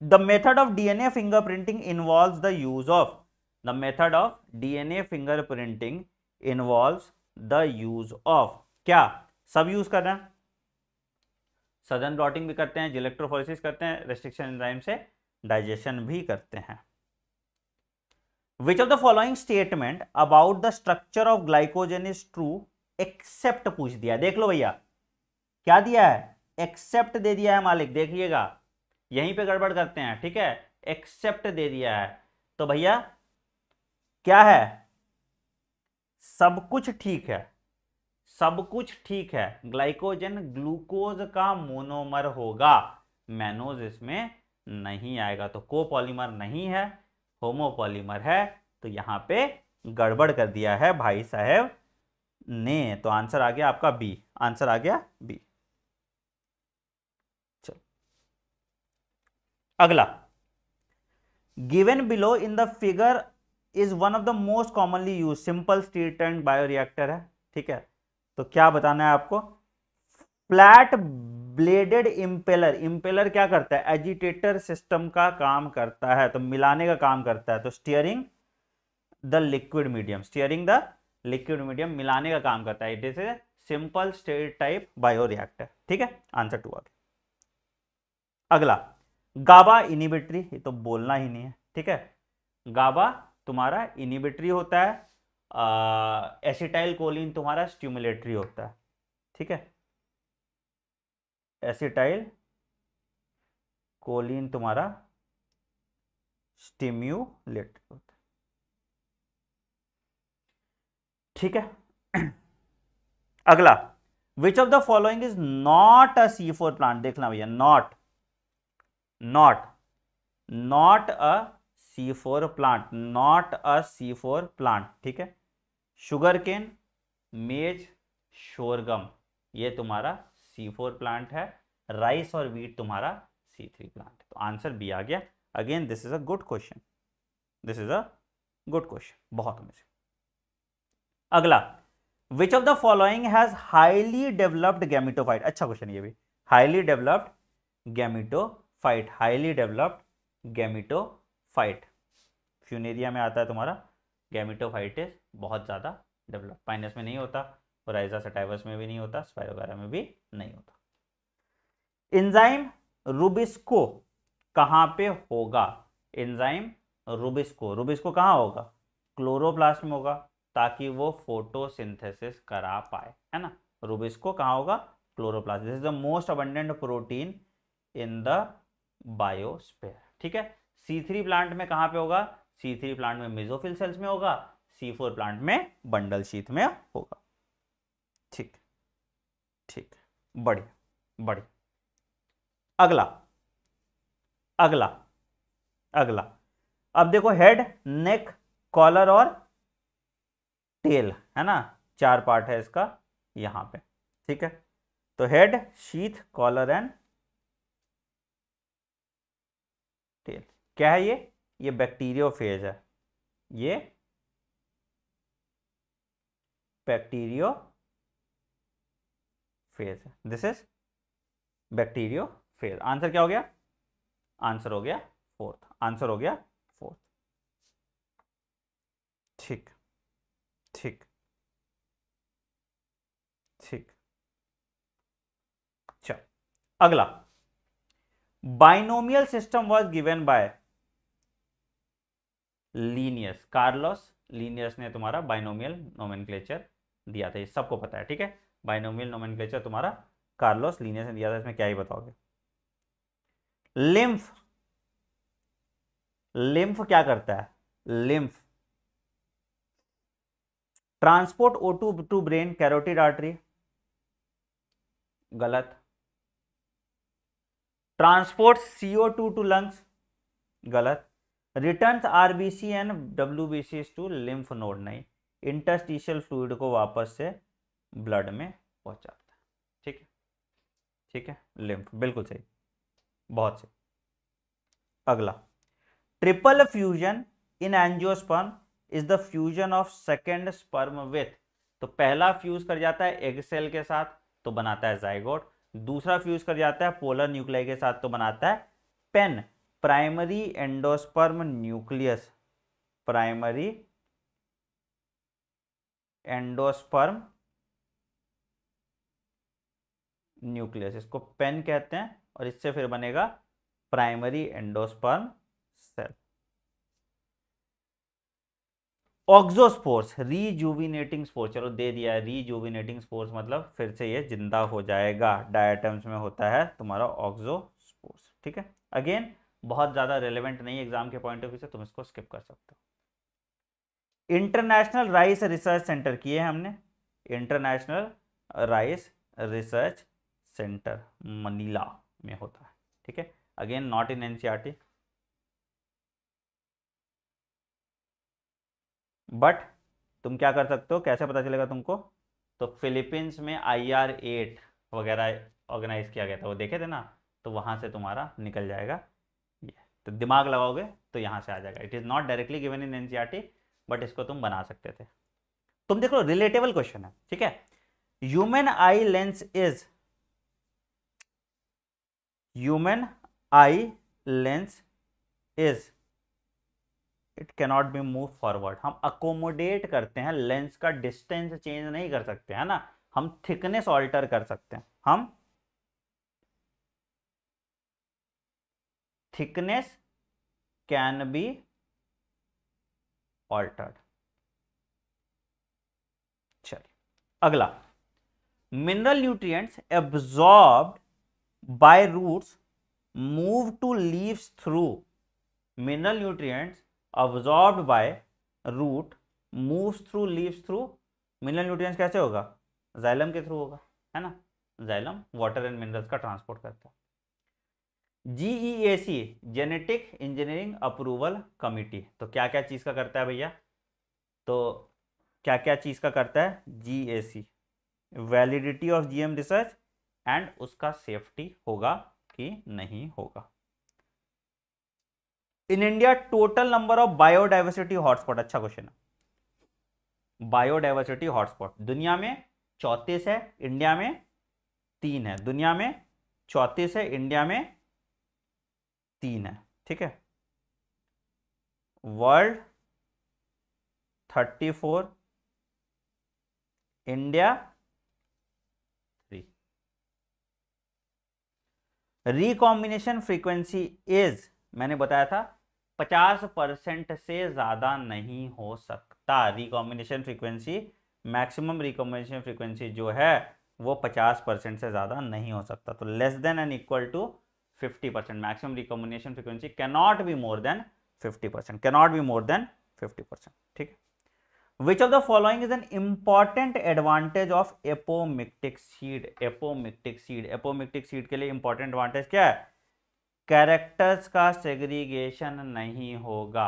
the method of dna fingerprinting involves the use of the method of fingerprinting involve the use of क्या सब यूज कर रहे हैं सदन ब्लॉटिंग भी करते हैं इलेक्ट्रोफोलिसिस करते हैं रेस्ट्रिक्शन एंजाइम से डाइजेशन भी करते हैं which of the following statement about the structure of glycogen is true except पूछ दिया देख लो भैया क्या दिया है एक्सेप्ट दे दिया है मालिक देखिएगा यहीं पे गड़बड़ करते हैं ठीक है एक्सेप्ट दे दिया है तो भैया क्या है सब कुछ ठीक है सब कुछ ठीक है ग्लाइकोजन ग्लूकोज का मोनोमर होगा मैनोज इसमें नहीं आएगा तो कोपॉलीमर नहीं है होमोपॉलीमर है तो यहां पे गड़बड़ कर दिया है भाई साहब ने तो आंसर आ गया आपका बी आंसर आ गया बी अगला given below in the figure is one of the most commonly use simple stirred and bioreactor है ठीक है तो क्या बताना है आपको फ्लैट ब्लेडेड इंपेलर इंपेलर क्या करता है एजिटेटर सिस्टम का काम करता है तो मिलाने का काम करता है तो stirring the liquid medium stirring the liquid medium मिलाने का काम करता है it is a simple stirred type bioreactor ठीक है आंसर टू आगे अगला गाबा इनिबिटरी ये तो बोलना ही नहीं है ठीक है गाबा तुम्हारा इनिबिटरी होता है एसिटाइल कोलिन तुम्हारा स्ट्यूमुलेटरी होता है ठीक है एसिटाइल कोलिन तुम्हारा स्टिम्यूलेटरी होता है ठीक है अगला which of the following is not a C four plant देखना भैया not not not a C4 plant not a C4 plant ठीक है शुगर केन मेज शोरगम ये तुम्हारा C4 प्लांट है राइस और वीट तुम्हारा C3 प्लांट तो आंसर बी आ गया again this is a good question this is a good question बहुत अमेजिंग अगला which of the following has highly developed gametophyte अच्छा क्वेश्चन ये भी highly developed gametophyte highly developed gametophyte Funaria में आता है तुम्हारा गैमिटोफाइटिस बहुत ज़्यादा डेवलप पाइनस में नहीं होता और आइजा सटाइवस में भी नहीं होता वगैरह में भी नहीं होता इंजाइम रूबिस्को कहाँ पे होगा इंजाइम रूबिस्को रूबिस्को कहाँ होगा क्लोरोप्लास्ट में होगा ताकि वो फोटोसिंथेसिस करा पाए है ना रूबिस्को कहाँ होगा chloroplast this is the most abundant protein in the biosphere ठीक है सी थ्री प्लांट में कहां पे होगा सी थ्री प्लांट में मिजोफिल सेल्स में होगा सी फोर प्लांट में बंडल शीत में होगा ठीक ठीक बढ़िया बढ़िया अगला अगला अगला अब देखो हेड नेक कॉलर और टेल है ना चार पार्ट है इसका यहां पे ठीक है तो हेड शीथ कॉलर एंड क्या है ये ये बैक्टीरियोफेज है ये bacteriophage this is bacteriophage answer क्या हो गया आंसर हो गया फोर्थ आंसर हो गया फोर्थ ठीक ठीक ठीक चल अगला binomial system was given by Linnaeus Carolus Linnaeus ने तुम्हारा बाइनोमियल नोमेनक्लेचर दिया था ये सबको पता है ठीक है बाइनोमियल नोमेनक्लेचर तुम्हारा कार्लोस लीनियस ने दिया था इसमें क्या ही बताओगे लिम्फ लिम्फ क्या करता है lymph transport O two to brain carotid artery गलत transport CO two to lungs गलत B RBC and C to lymph node नहीं इंटरस्टिशियल फ्लूड को वापस से ब्लड में पहुंचाता है ठीक है ठीक है लिम्फ बिल्कुल सही बहुत सही अगला triple fusion in angiosperm is the fusion of second sperm with तो पहला फ्यूज कर जाता है एग सेल के साथ तो बनाता है जाइगोट दूसरा फ्यूज कर जाता है पोलर न्यूक्लियाई के साथ तो बनाता है PEN primary endosperm nucleus primary endosperm nucleus इसको पेन कहते हैं और इससे फिर बनेगा primary endosperm cell auxospores rejuvenating spores चलो दे दिया है रीजुविनेटिंग स्पोर्स मतलब फिर से ये जिंदा हो जाएगा डायटम्स में होता है तुम्हारा ऑक्जोस्पोर्स ठीक है अगेन बहुत ज़्यादा रेलिवेंट नहीं एग्जाम के पॉइंट ऑफ व्यू से तुम इसको स्किप कर सकते हो इंटरनेशनल राइस रिसर्च सेंटर किए हमने international rice research centre Manila में होता है ठीक है again not in NCERT but तुम क्या कर सकते हो कैसे पता चलेगा तुमको तो फिलीपींस में आई आर एट वगैरह ऑर्गेनाइज किया गया था वो देखे थे ना तो वहां से तुम्हारा निकल जाएगा तो दिमाग लगाओगे तो यहाँ से आ जाएगा it is not directly given in N but इसको तुम बना सकते थे तुम देख लो रिलेटेबल क्वेश्चन है ठीक है human eye lens is human eye lens is it cannot be move forward हम अकोमोडेट करते हैं लेंस का डिस्टेंस चेंज नहीं कर सकते है ना हम थिकनेस ऑल्टर कर सकते हैं हम thickness can be altered चलिए अगला mineral nutrients absorbed by roots move to leaves through mineral nutrients absorbed by root moves through leaves through mineral nutrients कैसे होगा जाइलम के थ्रू होगा है ना जाइलम वाटर एंड मिनरल्स का ट्रांसपोर्ट करता है GEAC genetic engineering approval committee तो क्या क्या चीज़ का करता है भैया तो क्या क्या चीज़ का करता है GAC validity of GM research and उसका सेफ्टी होगा कि नहीं होगा in India total number of biodiversity hotspot अच्छा क्वेश्चन है बायोडाइवर्सिटी हॉटस्पॉट दुनिया में चौतीस है इंडिया में तीन है दुनिया में चौतीस है इंडिया में तीन है ठीक है world thirty four India three recombination frequency is मैंने बताया था पचास परसेंट से ज़्यादा नहीं हो सकता recombination frequency maximum recombination frequency जो है वो पचास परसेंट से ज़्यादा नहीं हो सकता तो less than and equal to 50 percent maximum recombination frequency cannot be more than 50 percent cannot be more than 50 percent ठीक which of the following is an important advantage of apomictic seed apomictic seed apomictic seed के लिए important advantage क्या है characters का segregation नहीं होगा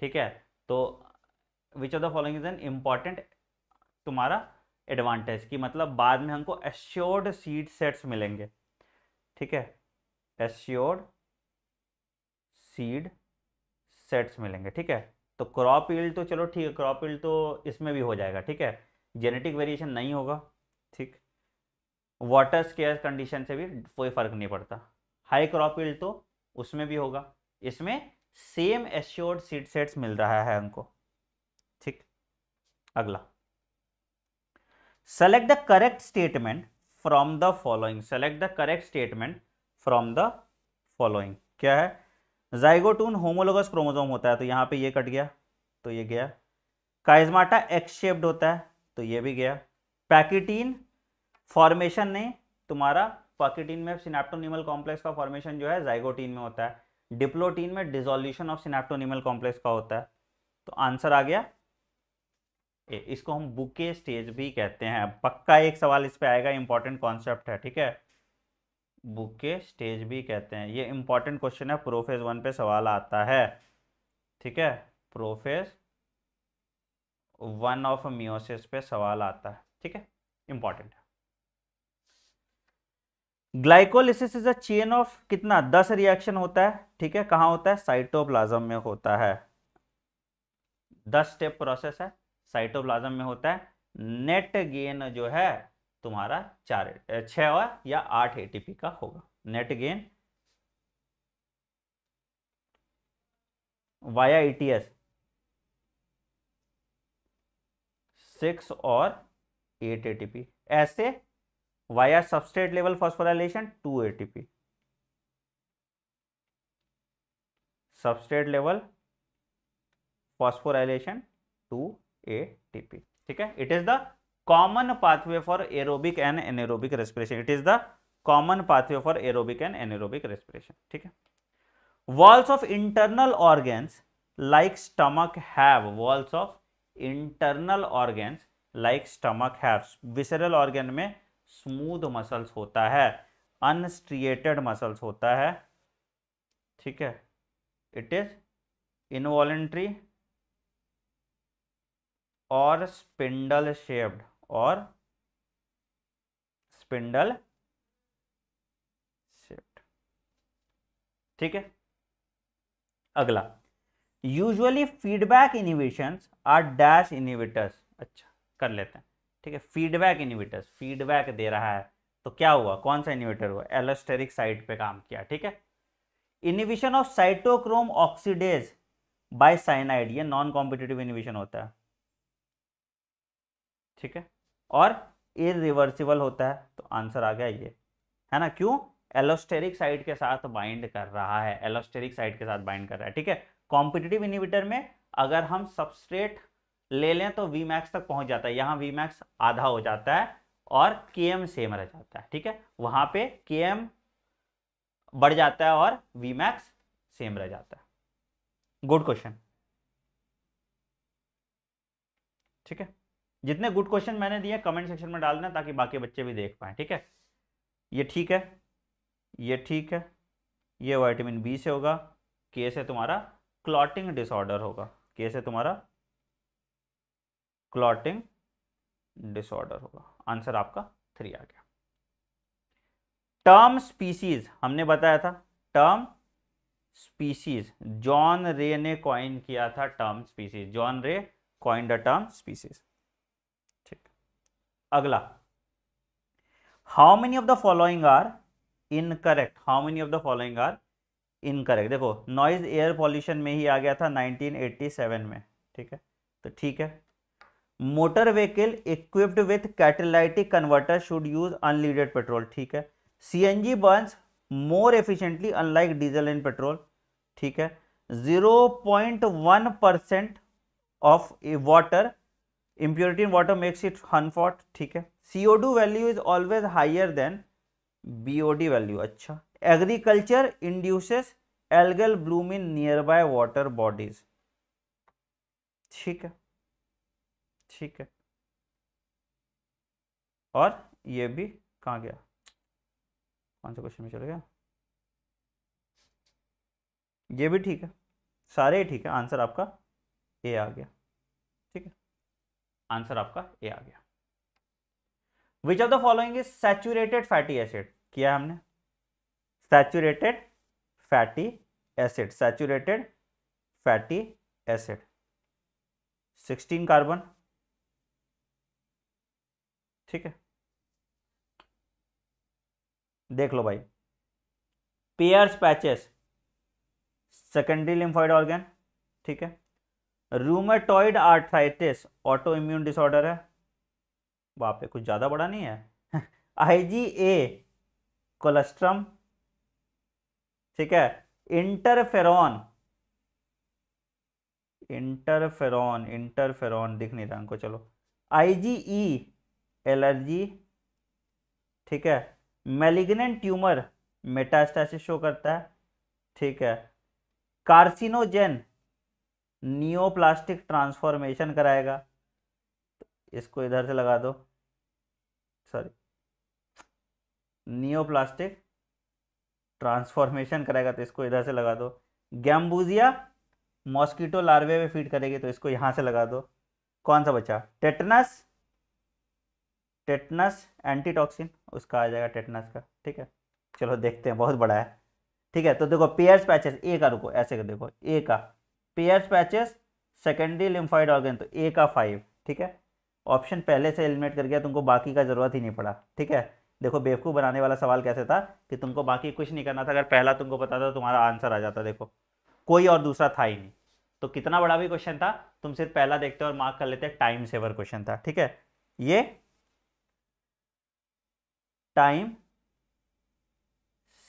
ठीक है तो which of the following is an important तुम्हारा एडवांटेज की मतलब बाद में हमको एश्योर्ड सीड सेट्स मिलेंगे ठीक है एश्योर्ड सीड सेट्स मिलेंगे ठीक है तो क्रॉप ईल्ड तो चलो ठीक है क्रॉप ईल्ड तो इसमें भी हो जाएगा ठीक है जेनेटिक वेरिएशन नहीं होगा ठीक वाटर स्केयर कंडीशन से भी कोई फर्क नहीं पड़ता हाई क्रॉप ईल्ड तो उसमें भी होगा इसमें सेम एश्योर्ड सीड सेट्स मिल रहा है हमको ठीक अगला select the correct statement from the following select the correct statement from the following क्या है जाइगोटून होमोलोगस क्रोमोजोम होता है तो यहां पे ये कट गया तो ये गया काइजमाटा एक्स शेप्ड होता है तो ये भी गया पैकेटीन फॉर्मेशन ने तुम्हारा पैकेटीन में सिनेप्टोनिमल कॉम्प्लेक्स का फॉर्मेशन जो है जाइगोटीन में होता है डिप्लोटीन में डिजोल्यूशन ऑफ सिनेप्टोनिमल कॉम्प्लेक्स का होता है तो आंसर आ गया ए इसको हम बुके स्टेज भी कहते हैं पक्का एक सवाल इस पर आएगा इंपॉर्टेंट कॉन्सेप्ट है ठीक है बुक के स्टेज भी कहते हैं ये इंपॉर्टेंट क्वेश्चन है प्रोफेज वन पे सवाल आता है ठीक है प्रोफेज वन ऑफ मियोसिस पे सवाल आता है ठीक है इंपॉर्टेंट है glycolysis is a chain of कितना दस रिएक्शन होता है ठीक है कहां होता है साइटोप्लाज्म में होता है दस स्टेप प्रोसेस है साइटोप्लाज्म में होता है नेट गेन जो है तुम्हारा चार छः या आठ ए का होगा net gain via T six और एट ए ऐसे via substrate level phosphorylation two ATP substrate level phosphorylation two A ठीक है it is the common pathway for aerobic and anaerobic respiration it is the common pathway for aerobic and anaerobic respiration ठीक है walls of internal organs like stomach have walls of internal organs like stomach have visceral organ में स्मूथ मसल्स होता है अनस्ट्रिएटेड मसल्स होता है ठीक है इट इज इनवॉलेंट्री और स्पिंडल शेप्ड और स्पिंडल शिफ्ट ठीक है अगला usually feedback inhibition are dash inhibitors अच्छा कर लेते हैं ठीक है फीडबैक इनिवेटर्स फीडबैक दे रहा है तो क्या हुआ कौन सा इनिवेटर हुआ एलोस्टेरिक साइट पे काम किया ठीक है inhibition of cytochrome oxidase by cyanide ये नॉन कॉम्पिटेटिव इनिविशन होता है ठीक है और इरिवर्सिबल होता है तो आंसर आ गया ये है ना क्यों एलोस्टेरिक साइड के साथ बाइंड कर रहा है एलोस्टेरिक साइड के साथ बाइंड कर रहा है ठीक है कॉम्पिटेटिव इनिविटर में अगर हम सबस्ट्रेट ले लें तो वी मैक्स तक पहुंच जाता है यहाँ वी मैक्स आधा हो जाता है और के एम सेम रह जाता है ठीक है वहां पे के एम बढ़ जाता है और वी मैक्स सेम रह जाता है गुड क्वेश्चन ठीक है जितने गुड क्वेश्चन मैंने दिए कमेंट सेक्शन में डालना ताकि बाकी बच्चे भी देख पाए ठीक है ये ठीक है ये ठीक है ये वाइटामिन बी से होगा के से तुम्हारा क्लॉटिंग डिसऑर्डर होगा के से तुम्हारा क्लॉटिंग डिसऑर्डर होगा आंसर आपका थ्री आ गया टर्म स्पीसीज हमने बताया था टर्म स्पीसीज जॉन रे ने कॉइन किया था term species John Ray coin the term species अगला how many of the following are incorrect how many of the following are incorrect देखो नॉइज एयर पॉल्यूशन में ही आ गया था 1987 में ठीक है तो ठीक है motor vehicle equipped with catalytic converter should use unleaded petrol ठीक है C N G burns more efficiently unlike diesel and petrol ठीक है 0.1 percent of water impurity in water makes it unfit ठीक है C O two value is always higher than B O D value अच्छा agriculture induces algal bloom in nearby water bodies ठीक है ठीक है और ये भी कहाँ गया कौन सा क्वेश्चन में चले गया ये भी ठीक है सारे ही ठीक है आंसर आपका ए आ गया आंसर आपका ए आ गया which of the following is saturated fatty acid किया हमने saturated fatty acid saturated fatty acid 16 carbon ठीक है देख लो भाई Peyer's patches secondary lymphoid organ ठीक है rheumatoid arthritis auto immune disorder है बाप पे कुछ ज़्यादा बड़ा नहीं है आई जी ए कोलेस्ट्रम ठीक है इंटरफेरॉन इंटरफेरॉन इंटरफेरॉन दिख नहीं रहा हमको चलो ई एलर्जी e, ठीक है मेलिग्नेंट ट्यूमर मेटास्टासिस शो करता है ठीक है कार्सिनोजेन नियोप्लास्टिक ट्रांसफॉर्मेशन कराएगा तो इसको इधर से लगा दो सॉरी नियोप्लास्टिक ट्रांसफॉर्मेशन कराएगा तो इसको इधर से लगा दो गैम्बूजिया मॉस्किटो लार्वे में फीड करेगी तो इसको यहां से लगा दो कौन सा बचा टेटनस टेटनस एंटीटॉक्सिन उसका आ जाएगा टेटनस का ठीक है चलो देखते हैं बहुत बड़ा है ठीक है तो देखो पेयर्स पैचेस ए का रुको ऐसे कर देखो ए का Peyer's patches secondary lymphoid organ तो ए का फाइव ठीक है ऑप्शन पहले से एलिमिनेट कर गया तुमको बाकी का जरूरत ही नहीं पड़ा ठीक है देखो बेवकूफ़ बनाने वाला सवाल कैसे था कि तुमको बाकी कुछ नहीं करना था अगर पहला तुमको पता था तो तुम्हारा आंसर आ जाता देखो कोई और दूसरा था ही नहीं तो कितना बड़ा भी क्वेश्चन था तुम सिर्फ पहला देखते और मार्क कर लेते टाइम सेवर क्वेश्चन था ठीक है ये टाइम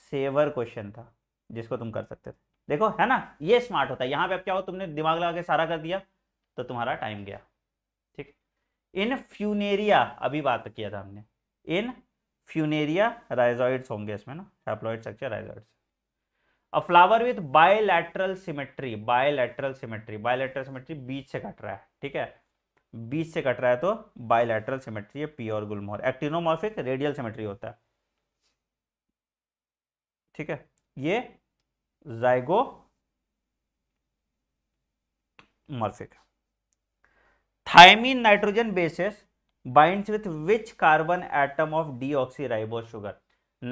सेवर क्वेश्चन था जिसको तुम कर सकते थे देखो है ना ये स्मार्ट होता है यहां पे अब क्या हो तुमने दिमाग लगा के सारा कर दिया तो तुम्हारा टाइम गया ठीक इन फ्यूनेरिया अभी बात किया था हमने इन फ्यूनेरिया राइजॉइड्स होंगे इसमें ना haploid structure rhizoids a flower with bilateral symmetry bilateral symmetry bilateral symmetry बीच से कट रहा है ठीक है बीच से कट रहा है तो बायोलैटरल सिमेट्री है पी और गुलमोहर एक्टिनोमॉर्फिक रेडियल सिमेट्री होता है ठीक है ये मर्फिक thymine nitrogen bases binds with which carbon atom of deoxyribo sugar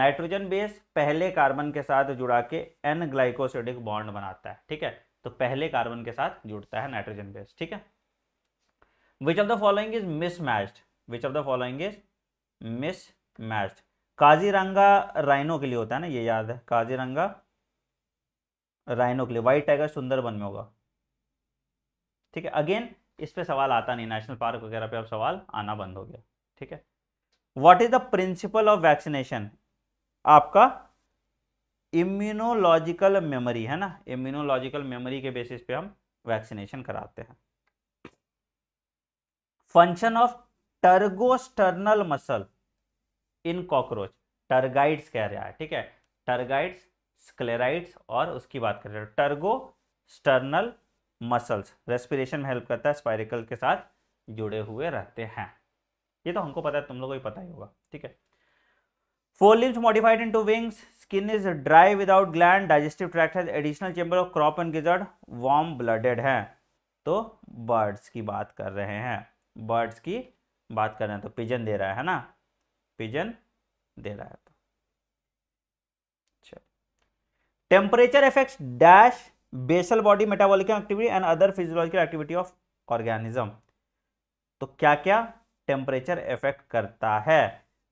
nitrogen base पहले कार्बन के साथ जुड़ा के एन ग्लाइकोसिडिक बॉन्ड बनाता है ठीक है तो पहले कार्बन के साथ जुड़ता है नाइट्रोजन बेस ठीक है which of the following is mismatched which of the following is mismatched Kaziranga rhino के लिए होता है ना ये याद है काजीरंगा राइनो के लिए वाइट टाइगर सुंदरबन में होगा ठीक है अगेन इस पे सवाल आता नहीं नेशनल पार्क वगैरह पे अब सवाल आना बंद हो गया ठीक है what is the principle of vaccination आपका इम्यूनोलॉजिकल मेमोरी है ना इम्यूनोलॉजिकल मेमोरी के बेसिस पे हम वैक्सीनेशन कराते हैं function of tergosternal muscle in cockroach tergites कह रहा है ठीक है टर्गाइड्स स्क्लेराइड्स और उसकी बात करें टर्गो स्टर्नल मसल्स रेस्पिरेशन में हेल्प करता है स्पाइरिकल के साथ जुड़े हुए रहते हैं ये तो हमको पता है तुम लोगों को पता ही होगा ठीक है fore limbs modified into wings skin is dry without gland digestive tract है additional chamber of crop and gizzard warm blooded है तो बर्ड्स की बात कर रहे हैं बर्ड्स की बात कर रहे हैं तो पिजन दे रहा है ना पिजन दे रहा है temperature effect dash basal body metabolical activity and other physiological activity of organism तो क्या क्या टेम्परेचर इफेक्ट करता है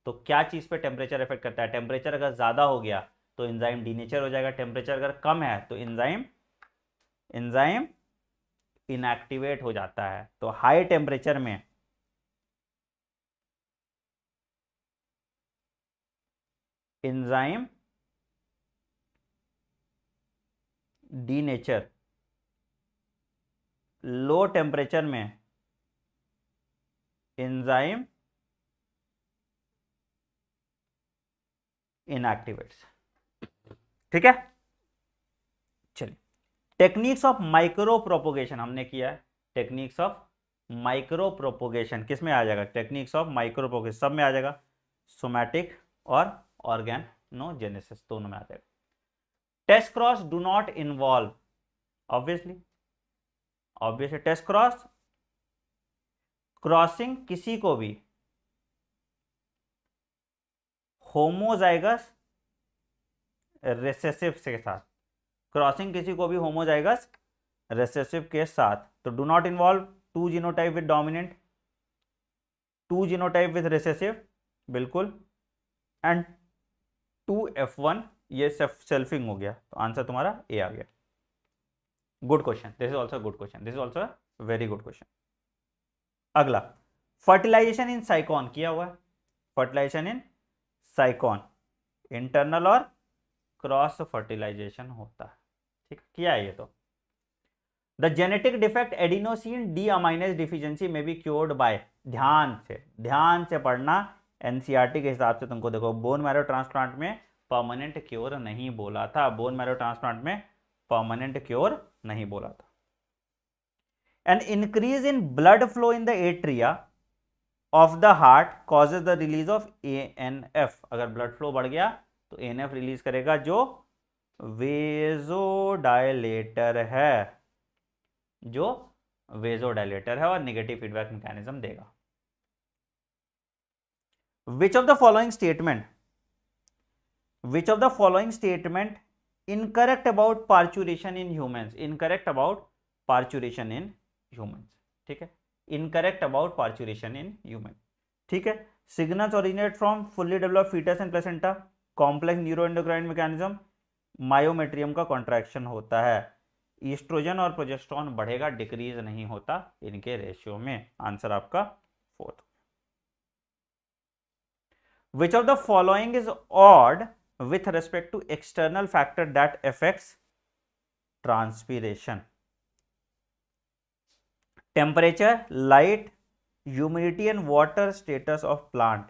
तो क्या चीज पे टेम्परेचर इफेक्ट करता है टेम्परेचर अगर ज्यादा हो गया तो इंजाइम डीनेचर हो जाएगा टेम्परेचर अगर कम है तो इंजाइम इंजाइम इनएक्टिवेट हो जाता है तो हाई टेम्परेचर में enzyme denature low temperature में एंजाइम इनएक्टिवेट्स ठीक है चलिए टेक्निक्स ऑफ माइक्रो प्रोपोगेशन हमने किया है टेक्निक्स ऑफ माइक्रो प्रोपोगेशन किस में आ जाएगा टेक्निक्स ऑफ माइक्रो प्रोपोगेशन सब में आ जाएगा सोमैटिक और ऑर्गेनोजेनेसिस दोनों में आ जाएगा test cross do not involve obviously obviously test cross crossing किसी को भी होमोजाइगस रेसेसिव के साथ क्रॉसिंग किसी को भी होमोजाइगस रेसेसिव के साथ तो do not involve two genotype with dominant two genotype with recessive बिल्कुल एंड टू एफ वन ये सेल्फिंग हो गया तो आंसर तुम्हारा ए आ गया good question this is also good question this is also very good question अगला फर्टिलाइजेशन इन साइकॉन किया हुआ है फर्टिलाइजेशन इन साइकॉन इंटरनल और क्रॉस फर्टिलाइजेशन होता है ठीक किया है ये तो the genetic defect adenosine D अमाइनस deficiency में बी क्योर्ड बाय ध्यान से ध्यान से पढ़ना एनसीआरटी e के हिसाब से तुमको देखो बोन मैरो ट्रांसप्लांट में परमानेंट क्योर नहीं बोला था बोन मैरो ट्रांसप्लांट में परमानेंट क्योर नहीं बोला था an increase in blood flow in the atria of the heart causes the release of A N F अगर ब्लड फ्लो बढ़ गया तो एन एफ रिलीज करेगा जो वेजोडायलेटर है जो वेजोडायलेटर है और निगेटिव फीडबैक मैकेनिज्म देगा which of the following statement which of the following statement incorrect about parturition in humans incorrect about parturition in humans ठीक है incorrect about parturition in human ठीक है signals originate from fully develop fetus and placenta complex neuroendocrine mechanism myometrium का कॉन्ट्रैक्शन होता है ईस्ट्रोजन और प्रोजेस्ट्रॉन बढ़ेगा डिक्रीज नहीं होता इनके रेशियो में आंसर आपका fourth which of the following is odd with respect to external factor that affects transpiration temperature light humidity and water status of plant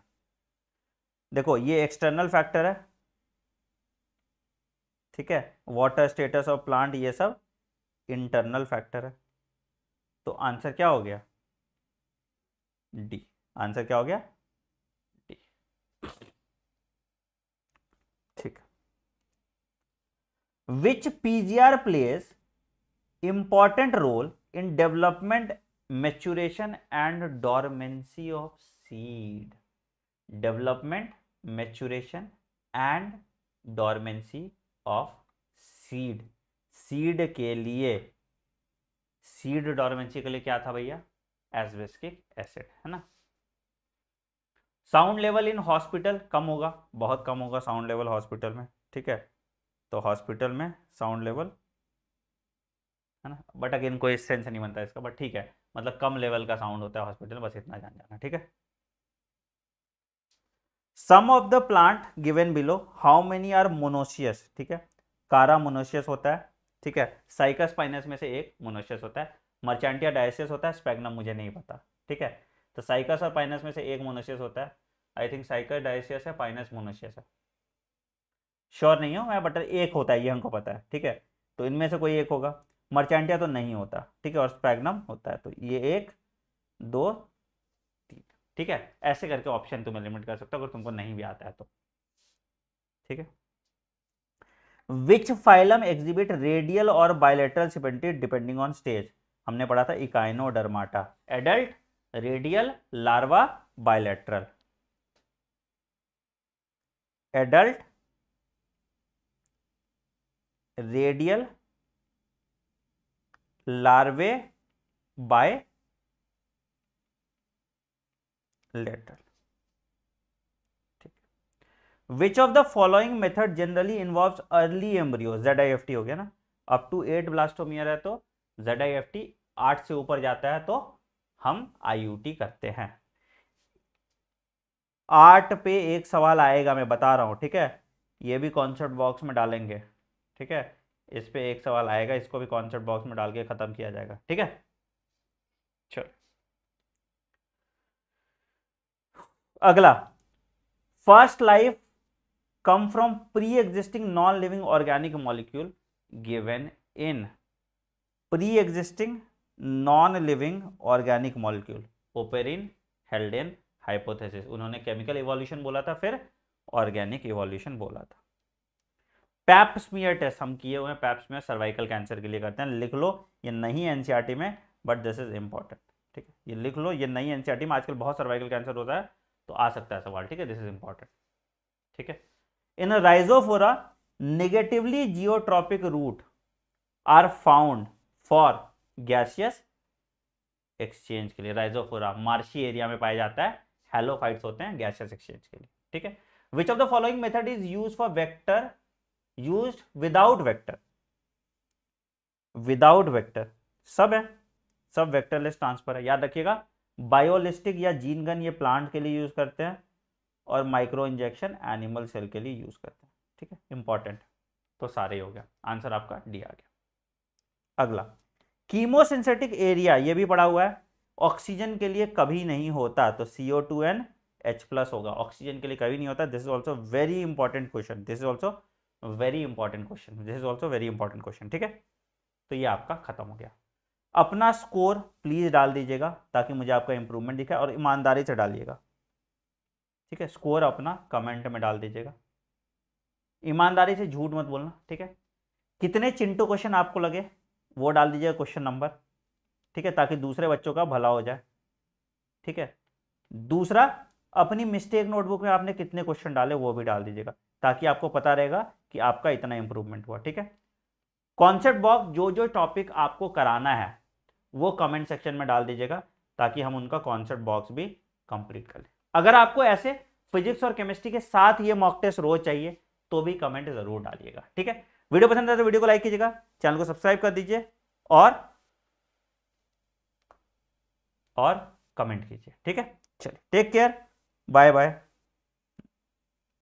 देखो ये एक्सटर्नल फैक्टर है ठीक है वाटर स्टेटस ऑफ प्लांट ये सब इंटरनल फैक्टर है तो आंसर क्या हो गया डी आंसर क्या हो गया which are plays important role in development maturation and dormancy of seed development maturation and dormancy of seed seed के लिए सीड डॉर्मेंसी के लिए क्या था भैया एसबेस्टिक एसिड है ना साउंड लेवल इन हॉस्पिटल कम होगा बहुत कम होगा साउंड लेवल हॉस्पिटल में ठीक है तो हॉस्पिटल में साउंड लेवल है ना बट अगेन कोई सेंस नहीं बनता इसका बट ठीक है मतलब कम लेवल का साउंड होता है हॉस्पिटल बस इतना जान जाना ठीक है some of the plant given below how many are monoecious ठीक है कारा मोनोशियस होता है ठीक है साइकस पाइनस में से एक मोनोशियस होता है मर्चेंटिया डायसियस होता है स्पेगनम मुझे नहीं पता ठीक है तो साइकस और पाइनस में से एक मोनोशियस होता है आई थिंक साइकस डायसियस है पाइनस मोनोशियस है श्योर नहीं हो मैं बटर एक होता है ये हमको पता है ठीक है तो इनमें से कोई एक होगा मर्चेंटिया तो नहीं होता ठीक है और स्पैगनम होता है तो ये एक दो तीन ठीक है ऐसे करके ऑप्शन तुम्हें लिमिट कर सकते हो अगर तुमको नहीं भी आता है तो ठीक है विच फाइलम एग्जिबिट रेडियल और bilateral symmetry depending on stage हमने पढ़ा था echinodermata adult radial larva bilateral adult radial larvae bilateral which of the following method generally involve early embryo Z I F T हो गया ना अप टू एट ब्लास्टोमियर है तो जेड आई एफ टी आठ से ऊपर जाता है तो हम आई यू टी करते हैं आठ पे एक सवाल आएगा मैं बता रहा हूं ठीक है ये भी कॉन्सेप्ट बॉक्स में डालेंगे ठीक है इस पर एक सवाल आएगा इसको भी कॉन्सेप्ट बॉक्स में डाल के ख़त्म किया जाएगा ठीक है चलो अगला first life come from pre existing non living organic molecule given in pre existing non living organic molecule Oparin Haldane hypothesis उन्होंने केमिकल इवोल्यूशन बोला था फिर ऑर्गेनिक इवोल्यूशन बोला था पैप्समियर टेस्ट हम किए हुए पैप्समियर सर्वाइकल कैंसर के लिए करते हैं लिख लो ये नहीं एनसीआरटी e में बट दिस इज इंपॉर्टेंट ठीक है ये लिख लो ये नहीं एनसीईआरटी e में आजकल बहुत सर्वाइकल कैंसर होता है तो आ सकता है सवाल ठीक है दिस इज इंपॉर्टेंट ठीक है in Rhizophora negatively geotropic root are found for gaseous exchange के लिए राइजोफोरा मार्शी एरिया में पाया जाता है हेलोफाइट्स होते हैं गैसियस एक्सचेंज के लिए ठीक है which of the following method is use for vector used without vector without vector सब है सब वेक्टरलेस ट्रांसफर है याद रखिएगा बायोलिस्टिक या जीन गन ये प्लांट के लिए यूज करते हैं और माइक्रो इंजेक्शन एनिमल सेल के लिए यूज करते हैं ठीक है इंपॉर्टेंट तो सारे हो गया आंसर आपका डी आ गया अगला कीमोसिंथेटिक एरिया ये भी पड़ा हुआ है ऑक्सीजन के लिए कभी नहीं होता तो CO two N H plus होगा ऑक्सीजन के लिए कभी नहीं होता this is also very important question this is also very important question this is also very important question ठीक है तो ये आपका खत्म हो गया अपना स्कोर प्लीज़ डाल दीजिएगा ताकि मुझे आपका इंप्रूवमेंट दिखाए और ईमानदारी से डालिएगा ठीक है स्कोर अपना कमेंट में डाल दीजिएगा ईमानदारी से झूठ मत बोलना ठीक है कितने चिंटू क्वेश्चन आपको लगे वो डाल दीजिएगा क्वेश्चन नंबर ठीक है ताकि दूसरे बच्चों का भला हो जाए ठीक है दूसरा अपनी मिस्टेक नोटबुक में आपने कितने क्वेश्चन डाले वो भी डाल दीजिएगा ताकि आपको पता रहेगा कि आपका इतना इंप्रूवमेंट हुआ ठीक है कॉन्सेप्ट बॉक्स जो जो टॉपिक आपको कराना है वो कमेंट सेक्शन में डाल दीजिएगा ताकि हम उनका कॉन्सेप्ट बॉक्स भी कंप्लीट कर लें अगर आपको ऐसे फिजिक्स और केमिस्ट्री के साथ ये मॉक टेस्ट रोज चाहिए तो भी कमेंट जरूर डालिएगा ठीक है वीडियो पसंद आए तो वीडियो को लाइक कीजिएगा चैनल को सब्सक्राइब कर दीजिए और और कमेंट कीजिए ठीक है चलिए टेक केयर बाय बाय